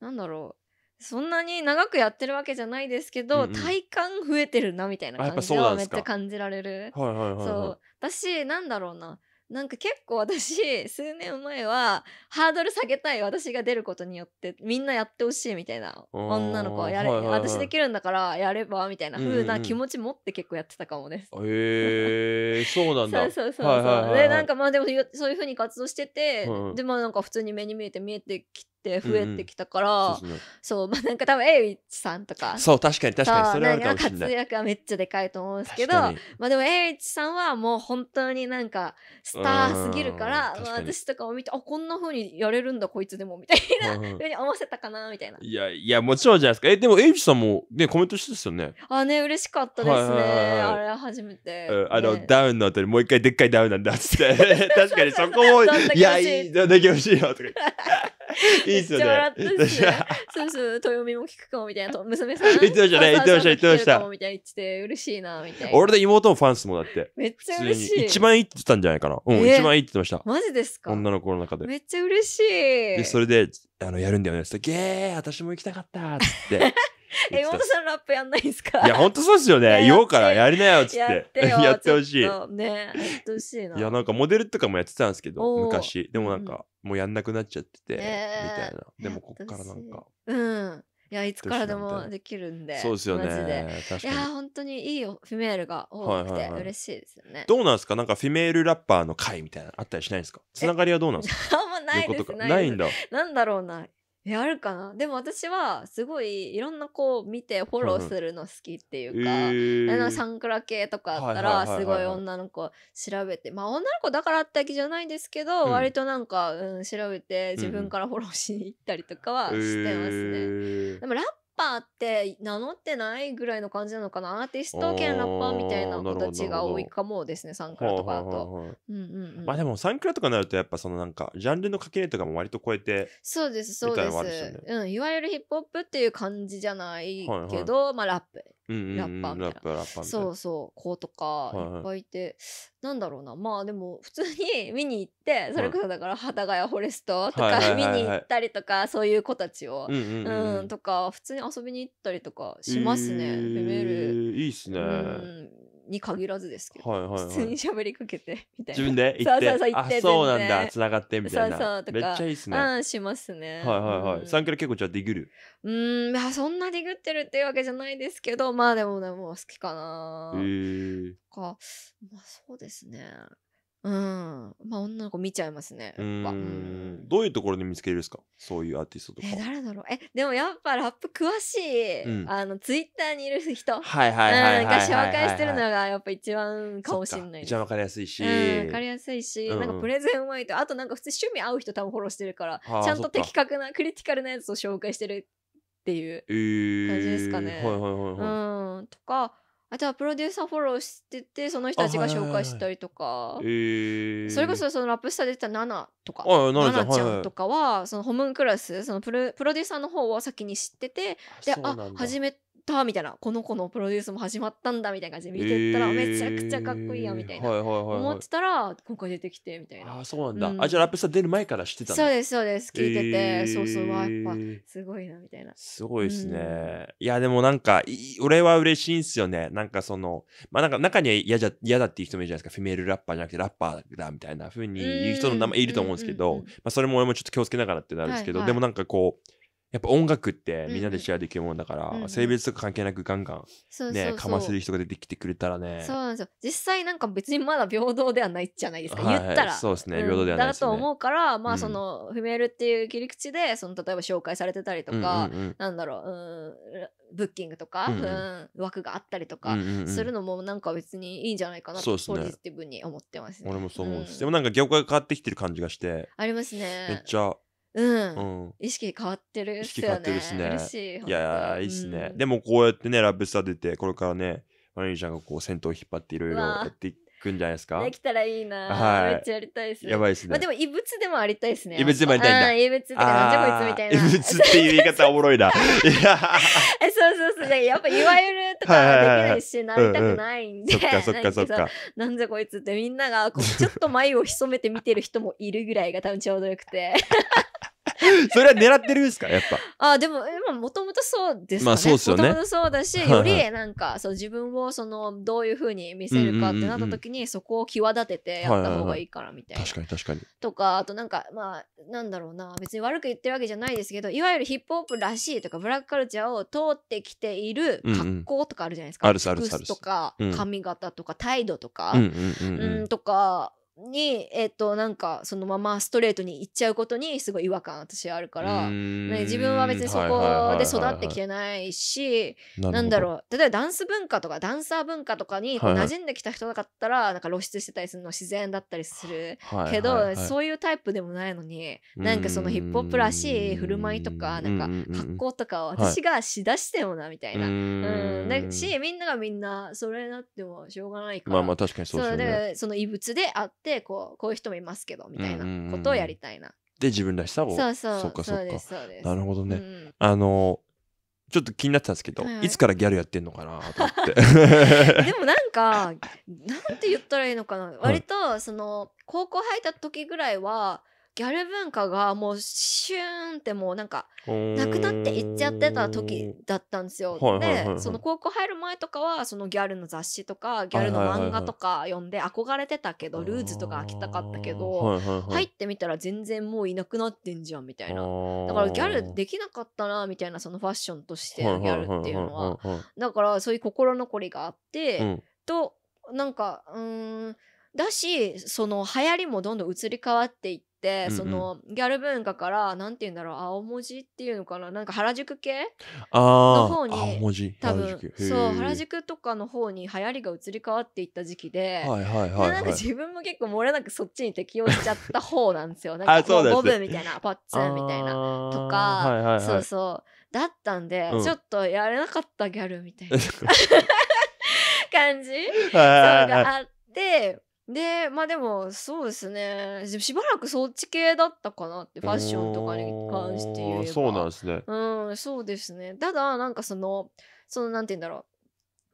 なんだろうそんなに長くやってるわけじゃないですけど、うんうん、体感増えてるなみたいな感じはめっちゃ感じられる。そう私なんだろうななんか結構私 数年前はハードル下げたい私が出ることによってみんなやってほしいみたいな女の子はやれ、はいはいはい、私できるんだからやればみたいな風な気持ち持って結構やってたかもです。へ、うんうん、えー、そうなんだ。そうそうそうそう。はいはいはいはい、でなんかまあでもそういうふうに活動してて、うん、でもなんか普通に目に見えて見えてきて。って増えてきたから、うんうん、そう、ね、そうまあなんか多分栄一さんとかそう確かに確かにそれはあるかもしれない活躍はめっちゃでかいと思うんですけどまあでも栄一さんはもう本当になんかスターすぎるからまあ、私とかを見てあこんなふうにやれるんだこいつでもみたいなふうに思わせたかなみたいないやいやもちろんじゃないですかえでも栄一さんもねコメントしてですよねあね嬉しかったですね、あれは初めて、うん、あの、ね、ダウンの後にもう一回でっかいダウンなんだっつって 確かにそこもいやいやできほしいよとか いいっすよね。そうそう、豊美も聞くかもみたいな。娘さん。言ってましたね、言ってました、言ってました。みたいに言ってて、嬉しいな、みたいな。俺の妹もファンっもだって。めっちゃ嬉しい。一番いいって言ったんじゃないかな。うん、一番いいって言ってました。マジですか女の子の中で。めっちゃ嬉しい。で、それで、あの、やるんだよね。って言って、ゲー、私も行きたかった、つって。え、妹さんラップやんないんすかいや、ほんとそうですよね。言おうからやりなよ、つって。やって ほしい。ねやってほしいな。いや、なんかモデルとかもやってたんですけど、昔。でもなんか、もうやんなくなっちゃってて、みたいな。でも、こっからなんか。うん。いや、いつからでもできるんで。そうですよね。いや、本当にいいよ、フィメールが多くて、嬉しいですよね。どうなんですかなんか、フィメールラッパーの会みたいなあったりしないんですかつながりはどうなんですか あんまないです。ないんだ。なんだろうな。えあるかなでも私はすごいいろんな子を見てフォローするの好きっていうか,、はいサンクラ系とかあったらすごい女の子調べてまあ女の子だからってわけじゃないんですけど、うん、割となんか、うん、調べて自分からフォローしに行ったりとかはしてますね。うん、でもラッパーって名乗ってないぐらいの感じなのかなアーティスト兼ラッパーみたいな子たちが多いかもですねサンクラとかだと。まあでもサンクラとかになるとやっぱそのなんかジャンルの垣根とかも割と超えてそうですそうです、ね、うん、いわゆるヒップホップっていう感じじゃないけど、はいはい、まあラップラッパーみたいな。そうそう、子とかいっぱいいて、はいはい、なんだろうな、まあでも普通に 見に行って、それこそだから幡ヶ谷フォレストとか 見に行ったりとか、そういう子たちを、うんとか、普通に遊びに行ったりとかしますね、メール。いいっすね。うんに限らずですけど、はいはいはい、普通に喋りかけて みたいな自分で行ってそうそうそう行ってそうなんだつながってみたいなそうそうめっちゃいいっすねしますねはいはいはい、うん、サンクラ結構じゃあディグるうんいやそんなディグってるっていうわけじゃないですけどまあでもでも好きかなへえかまあそうですねうん、まあ女の子見ちゃいますね。どういうところで見つけるんですかそういうアーティストとか。え、誰だろうえ、でもやっぱラップ詳しい、うん、あの、ツイッターにいる人。が紹介してるのがやっぱ一番かもしれない。一番わかりやすいし。わかりやすいし、なんかプレゼンうまいと、あとなんか普通趣味合う人多分フォローしてるから、ちゃんと的確なクリティカルなやつを紹介してるっていう感じですかね。はいはいはい、はい。うん。とか、あとはプロデューサーフォローしててその人たちが紹介したりとか、それこそそのラップスターでてたナナとかナナちゃんとかは、はいはい、そのホムンクラスそのプロデューサーの方を先に知っててであ始めったみたいなこの子のプロデュースも始まったんだみたいな感じで見てったら、めちゃくちゃかっこいいやみたいな、はいはいはい、思ってたら今回出てきてみたいなあそうなんだ、うん、あじゃあラップスター出る前から知ってたそうですそうです聞いてて、えー、そうそうやっぱすごいなみたいなすごいですね、うん、いやでもなんか俺は嬉しいんすよねなんかそのまあなんか中には嫌じゃ嫌だっていう人もいるじゃないですかフィメールラッパーじゃなくてラッパーだみたいなふうに言う人の名前いると思うんですけど、まあ、それも俺もちょっと気をつけながらってなるんですけど、はいはい、でもなんかこうやっぱ音楽ってみんなでシェアできるもんだから、うん性別とか関係なくガンガンね、うそうそかませる人が出てきてくれたらねそうなんですよ実際なんか別にまだ平等ではないじゃないですか、はいはい、言ったらそうですね、うん、平等ではないです、ね、だと思うからまあその、踏めるっていう切り口でその例えば紹介されてたりとか、うんなんだろううんブッキングとか、うん、うん、枠があったりとかするのもなんか別にいいんじゃないかなと、うんうん、ポジティブに思ってますね、ね、俺もそう思う、うん、でもなんか業界が変わってきてる感じがしてありますねめっちゃうん、意識変わってるっすよね。意識変わってるしね。いいやいいっすね、うん、でもこうやってね、ラブスター出て、これからね、マリーちゃんがこう、銭湯を引っ張っていろいろやっていくんじゃないですか。できたらいいな、はい、めっちゃやりたいですね。やばいですね。まあ、でも、異物でもありたいですね。異物でもありたいんだ。異物ってなじこいつみたいな。異物っていう言い方おもろいな。いやそうそうそう。やっぱ、いわゆるとかできないし、なりたくないんで。そっかそっかそっか。なんじゃこいつってみんなが、こうちょっと眉を潜めて見てる人もいるぐらいが多分ちょうどよくて。それは狙ってるんですかやっぱ。あでももともとそうですかね。まあそうよね。もともとそうだし、よりなんかそう自分をそのどういうふうに見せるかってなった時にそこを際立ててやった方がいいからみたいな。確かに確かに。とかあとなんかまあなんだろうな別に悪く言ってるわけじゃないですけどいわゆるヒップホップらしいとかブラックカルチャーを通ってきている格好とかあるじゃないですか。あるあるある。とか髪型とか態度とか。うん、、とかに、えっ、と、なんかそのままストレートにいっちゃうことにすごい違和感私あるから自分は別にそこで育ってきてないしなんだろう例えばダンス文化とかダンサー文化とかに馴染んできた人だったら、なんか露出してたりするの自然だったりするけど、はいはいはい、そういうタイプでもないのになんかそのヒップホップらしい振る舞いとかなんか格好とかを私がしだしてもなみたいな、うんしみんながみんなそれなってもしょうがないからまあまあ確かにそうですねその異物であってってこうこういう人もいますけどみたいなことをやりたいな。で自分らしさをそうそうそうかそっかなるほどね、うあのちょっと気になってたんですけど、はいい、いつからギャルやってんのかなと思って でもなんかなんて言ったらいいのかな、割とその高校入った時ぐらいはギャル文化がもうシューンってもうなんかなくなっていっちゃってた時だったんですよ。でその高校入る前とかはそのギャルの雑誌とかギャルの漫画とか読んで憧れてたけど、ルーズとか飽きたかったけど、入ってみたら全然もういなくなってんじゃんみたいなだからギャルできなかったなみたいなそのファッションとしてギャルっていうのはだからそういう心残りがあって、となんかうんだしその流行りもどんどん移り変わっていって。て、うんうん、そのギャル文化から何て言うんだろう青文字っていうのかななんか原宿系の方に多分そう原宿とかの方に流行りが移り変わっていった時期で、はいはいはい、はい、なんか自分も結構漏れなくそっちに適応しちゃった方なんですよ なんかボブみたいなパッツンみたいなとか、はいはいはい、そうそうだったんで、うん、ちょっとやれなかったギャルみたいな 感じ、はいはいはい、そうがあって。で、まあでも、そうですね。しばらくそっち系だったかなって、ファッションとかに関して言えば。そうなんですね。うん、そうですね。ただ、なんかその、その、なんて言うんだろ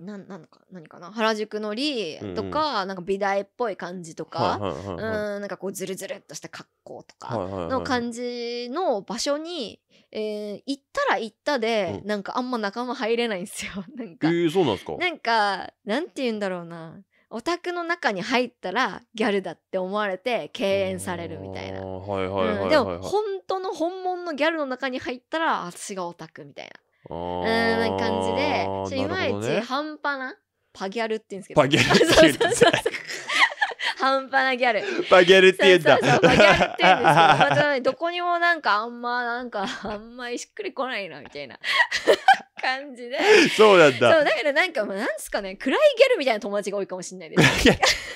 う。なんなんか何かな原宿のりとか、うん、なんか美大っぽい感じとか、うん、なんかこうズルズルっとした格好とかの感じの場所に、えー、行ったら行ったで、うん、なんかあんま仲間入れないんですよ。なんか、えー、そうなんですかなんか、なんて言うんだろうな。オタクの中に入ったらギャルだって思われて敬遠されるみたいな。でも本当の本物のギャルの中に入ったら私がオタクみたいなうん感じでいまいち半端なパギャルって言うんですけどパギャルって言うんです 半端なギャル。パギャルって言うんだ。ど、こにもなんかあんま、なんかあんましっくりこないな、みたいな感じで。そうなんだ。そう、だからなんか、まなんですかね、暗いギャルみたいな友達が多いかもしれないです。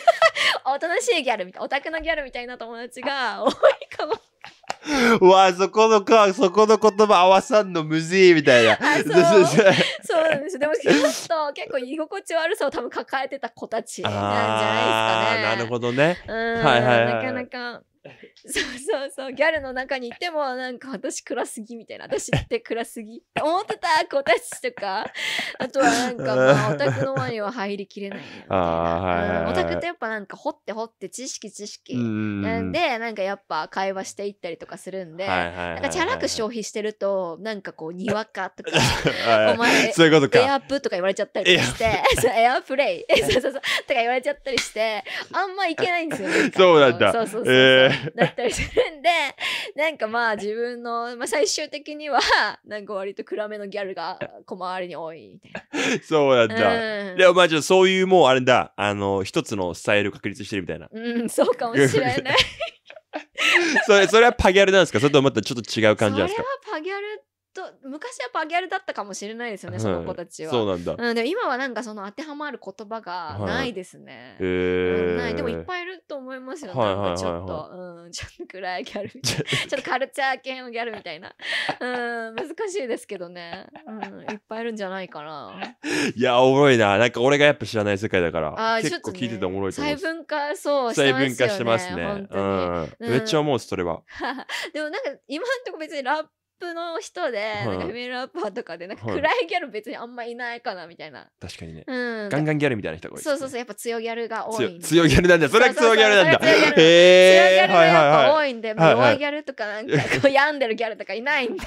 おとなしいギャルみたいな、オタクのギャルみたいな友達が多いかも。うわそこのか、そこの言葉合わさんのむずいみたいな。そう そうなんですでもちょっと結構居心地悪さを多分抱えてた子たちなんじゃないですかね。なるほどね。うん、はいはい、はい、なかなか。そうそうそうギャルの中にいてもなんか私暗すぎみたいな私って暗すぎ思ってた子たちとかあとはなんかまあオタクの輪には入りきれないオタクってやっぱなんか掘って掘って知識知識なんでなんかやっぱ会話していったりとかするんで、なんかチャラく消費してるとなんかこうにわかとか お前そういうことか エアプとか言われちゃったりしてエアプレイそうそうそうとか言われちゃったりしてあんまいけないんですよそうなんだそうそうそう、えーだったりするんでなんかまあ自分の、まあ、最終的にはなんか割と暗めのギャルが小回りに多いみたいなそうなんだ、うん、でもまあじゃあそういうもうあれだあの一つのスタイル確立してるみたいなうんそうかもしれない それそれはパギャルなんですかそれとまたちょっと違う感じなんですかそれはパギャルと昔やっぱアゲアルだったかもしれないですよね、はい、その子たちは。そうなんだ。うん、でも今はなんかその当てはまる言葉がないですね。はいうん、ないでもいっぱいいると思いますよ、ね、なんかちょっと、うん、ちょっと暗いギャルみたいな ちょっとカルチャー系のギャルみたいな、うん、難しいですけどね、うん、いっぱいいるんじゃないかな。いやおもろいななんか俺がやっぱ知らない世界だからあ結構聞いてておもろいと思い細分化そうしてますよね。細分化してますね。うん、めっちゃ思うそれは。でもなんか今んとこ別にラッププの人で、はいなんかフェルラッパーとかでなんか暗いギャル別にあんまいないかなみたいな、確かにね。うんガンガンギャルみたいな人が多いですそうそうそうやっぱ強ギャルが多い強強ギャルなんだ。それはそ強ギャルなんだ。それは強ギャル強ギャルがやっぱ多いんで、まあはいはい弱いギャルとかなんか こう病んでるギャルとかいないんで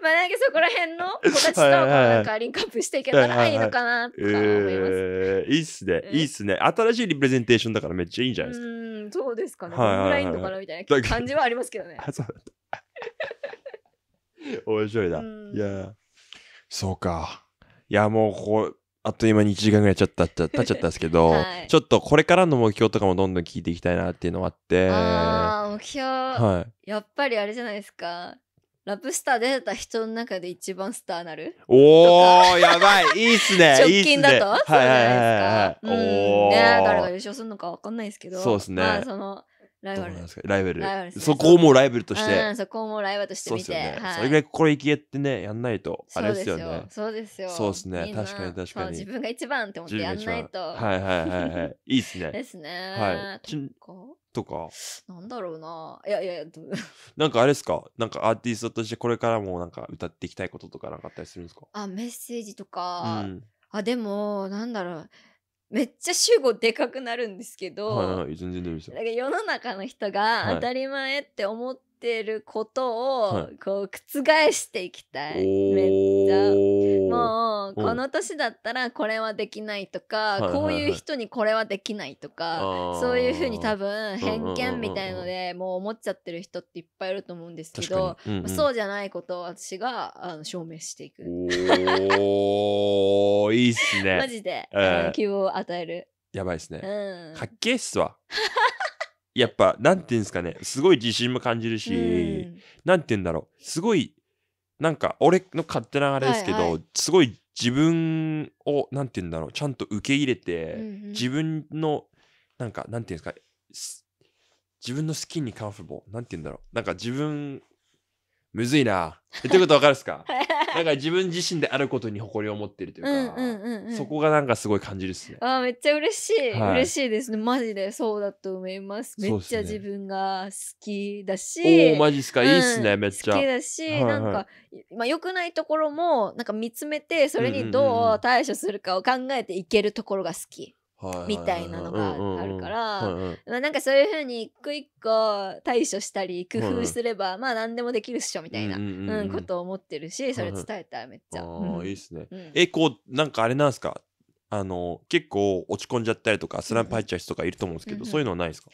まあなんかそこら辺の子たちとはいなんかリンクアップしていけたらいいのかなとか思います。えーいいっすね。うんいいっすね。新しいリプレゼンテーションだからめっちゃいいんじゃないですか。うんそうですかね。はいオンラインとかなみたいな感じはありますけどね。あ、そうだった。面白いな。いや、そうか。いや、もうこう、あっという間に1時間ぐらいちょっと経っちゃったんですけど、はい、ちょっとこれからの目標とかもどんどん聞いていきたいなっていうのもあって。ああ、目標、はい、やっぱりあれじゃないですか。ラプスター出た人の中で一番スターなるおおやばいいいっすね 直近だと、ね、そうじゃないですか。はいはいはいはい、うん、ね誰が優勝するのか分かんないですけどそうですね、まあ、そのライバル。ライバル。バルそこをもうライバルとして。うん、そこをもうライバルとして見て。そ,、ねはい、それぐらい心意気ってね、やんないと、あれですよね。そうですよ。そうですね。確かに確かに。自分が一番って思ってやんないと。はいはいはいはい。いいっすね。ですね。はい。とか。なんだろうな。いやいや、なんかあれですかなんかアーティストとしてこれからもなんか歌っていきたいこととかなかったりするんですかあ、メッセージとか。うん、あ、でも、なんだろう。めっちゃ主語でかくなるんですけど、はいか世の中の人が当たり前って思ってることをこう覆していきたい、はい、めっちゃもうこの年だったらこれはできないとか、こういう人にこれはできないとか、そういうふうに多分偏見みたいのでもう思っちゃってる人っていっぱいいると思うんですけど、うんうん、そうじゃないことを私があの証明していくおいいっすね マジで、えー、希望を与えるやばいっすね、うん、かっけえっすわやっぱ、なんていうんですかね、すごい自信も感じるし、うん、なんて言うんだろう、すごい、なんか、俺の勝手なあれですけど、はいはい、すごい自分を、なんて言うんだろう、ちゃんと受け入れて、うんうん、自分の、なんか、なんていうんですか、自分のスキンにカンファボー、なんて言うんだろう、なんか自分、むずいな。言ってることわかるっすか な んか自分自身であることに誇りを持ってるというか、うんうんうんうん、そこがなんかすごい感じですね。あめっちゃ嬉しい、はい、嬉しいですね。マジでそうだと思います。めっちゃ自分が好きだし。ね、おマジっすか、いいっすね、うん、めっちゃ。好きだし、はいはい、なんか、まあ、良くないところも、なんか見つめて、それにどう対処するかを考えていけるところが好き。うんうんうんみたいなのがあるから、まあ、なんかそういうふうに一個一個対処したり工夫すれば、まあ何でもできるっしょみたいな、うんことを思ってるしそれ伝えたらめっちゃ。いいっすね、えこうなんかあれなんですかあの結構落ち込んじゃったりとかスランプ入っちゃう人とかいると思うんですけど、そういうのはないですか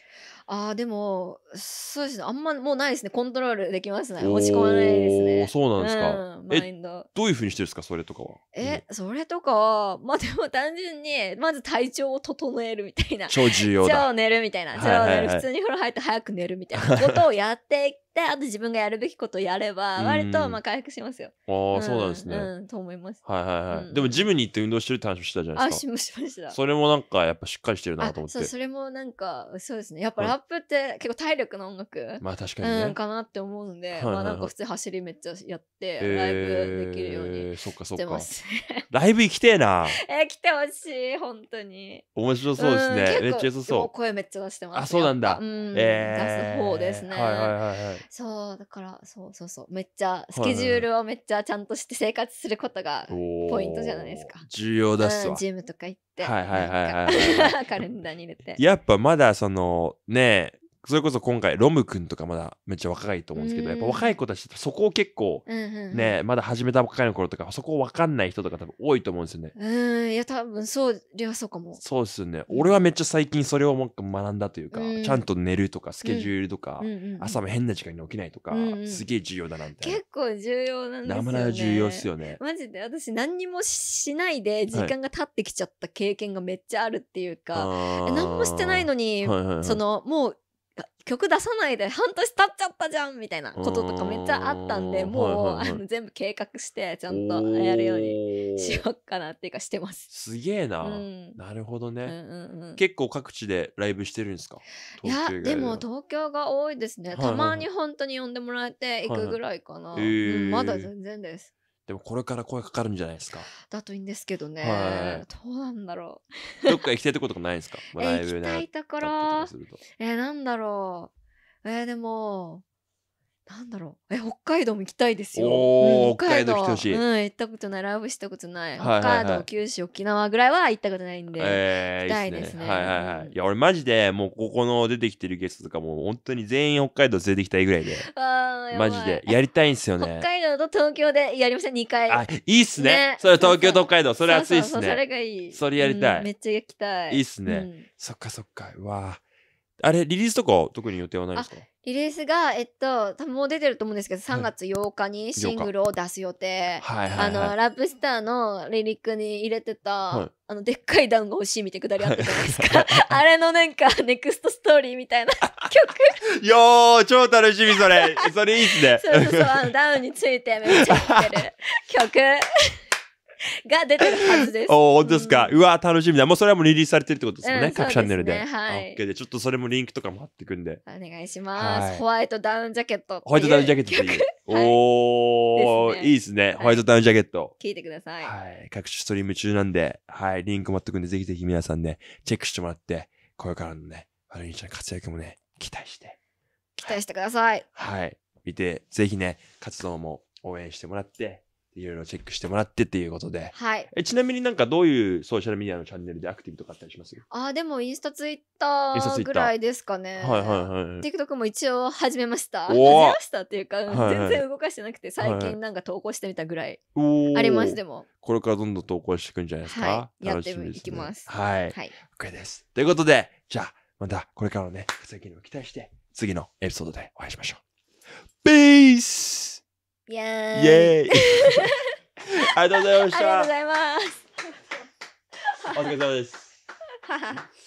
あでもそうですねあんまもうないですねコントロールできますね落ち込まないですねそうなんですか、マインドどういうふうにしてるんですかそれとかはえ、うん、それとかはまあでも単純にまず体調を整えるみたいな超重要だじゃあ寝るみたいなじゃあ寝る、普通に風呂入って早く寝るみたいなことをやっててあと自分がやるべきことやれば割とまあ回復しますよ。ああ、そうなんですね、うんと思います。はいはいはい。でもジムに行って運動してるって話したじゃないですか。あしました。それもなんかやっぱしっかりしてるなと思って。そうそれもなんかそうですねやっぱラップって結構体力の音楽、まあ確かに、ね、かなって思うんで、まあなんか普通走りめっちゃやってライブできるようにしてます。ライブ行きてえな。え来てほしい本当に。面白そうですね。めっちゃ良さそう。声めっちゃ出してます。あそうなんだ。うん、えー、出す方ですね。はいはいはいはい。そうだからそうそうそうめっちゃスケジュールをめっちゃちゃんとして生活することがポイントじゃないですか、重要だっすわ、うん、ジムとか行ってはいはいはいはい、カレンダーに入れてやっぱまだそのねそれこそ今回ロム君とかまだめっちゃ若いと思うんですけど、やっぱ若い子たちってそこを結構、ねまだ始めたばっかりの頃とかそこを分かんない人とか多分多いと思うんですよね。うんいや多分そうりゃそうかも。そうですよね。俺はめっちゃ最近それをも学んだというか、うん、ちゃんと寝るとかスケジュールとか、うん朝も変な時間に起きないとか、うんすげえ重要だなみて。結構重要なんですよね。重要っすよね。マジで私何にもしないで時間が経ってきちゃった経験がめっちゃあるっていうか、はい、何もしてないのに、はいはいはい、そのもう曲出さないで半年経っちゃったじゃんみたいなこととかめっちゃあったんでもう、はいはい、あの全部計画してちゃんとやるようにしようかなっていうかしてますすげえな、うん、なるほどね、うんうんうん、結構各地でライブしてるんですかいやでも東京が多いですね、はいはいたまに本当に呼んでもらえていくぐらいかな、はいはいうん、まだ全然ですでもこれから声かかるんじゃないですか。だといいんですけどね。はい、どうなんだろう。どっか行きたいところとかないですか。ま 行きたいところ。えー、なんだろう。えー、でもなんだろうえ北海道も行きたいですよ、北海道北海道来てほしい、うん、行ったことないライブしたことない,、北海道九州沖縄ぐらいは行ったことないんで、えー、行きたいですね、ね、はいはいはいいや俺マジでもうここの出てきてるゲストとかも本当に全員北海道連れてきたいぐらいで あマジでやりたいんですよね北海道と東京でやりました2回あいいっすね、ね、それ東京と北海道それ熱いっすねそれがいいそれやりたい、うん、めっちゃ行きたいいいっすね、そっかそっかわーあれ、リリースとか特に予定はないですかリリースが、えっと、多分もう出てると思うんですけど、3月8日にシングルを出す予定。はいはいはいあの、ラップスターのリリックに入れてた、はい、あの、でっかいダウンが欲しいみたいくだりあったじゃないですか。あれのなんか、ネクストストーリーみたいな 曲。よー、超楽しみ、それ。それいいっすね。そうそうそう、あの、ダウンについてめっちゃ言ってる曲。が出てるはずです。お本当ですか。うわ楽しみだ。もうそれはもうリリースされてるってことですよね。うん、各チャンネルで。でね、はい。OK で、ちょっとそれもリンクとかも貼ってくんで。お願いします。はい、ホワイトダウンジャケット。ホワイトダウンジャケットっていう。おー、はい、いいですね。ホワイトダウンジャケット。聞いてください。はい。各種ストリーム中なんで、はい。リンクも貼ってくんで、ぜひぜひ皆さんね、チェックしてもらって、これからのね、ハルニーちゃん活躍もね、期待して。期待してください。はい。見て、ぜひね、活動も応援してもらって、いろいろチェックしてもらってっていうことで。はい。え、ちなみになんかどういうソーシャルメディアのチャンネルでアクティブとかあったりしますあ、でもインスタ、ツイッターぐらいですかね。はいはいはい。TikTok も一応始めました。始めましたっていうか、全然動かしてなくて、最近なんか投稿してみたぐらい。あります、でも。これからどんどん投稿していくんじゃないですか。やっていきます。はい。はい。OK です。ということで、じゃあ、またこれからのね、活躍にも期待して、次のエピソードでお会いしましょう。Peace! イエーイありがとうございましたありがとうございますお疲れ様です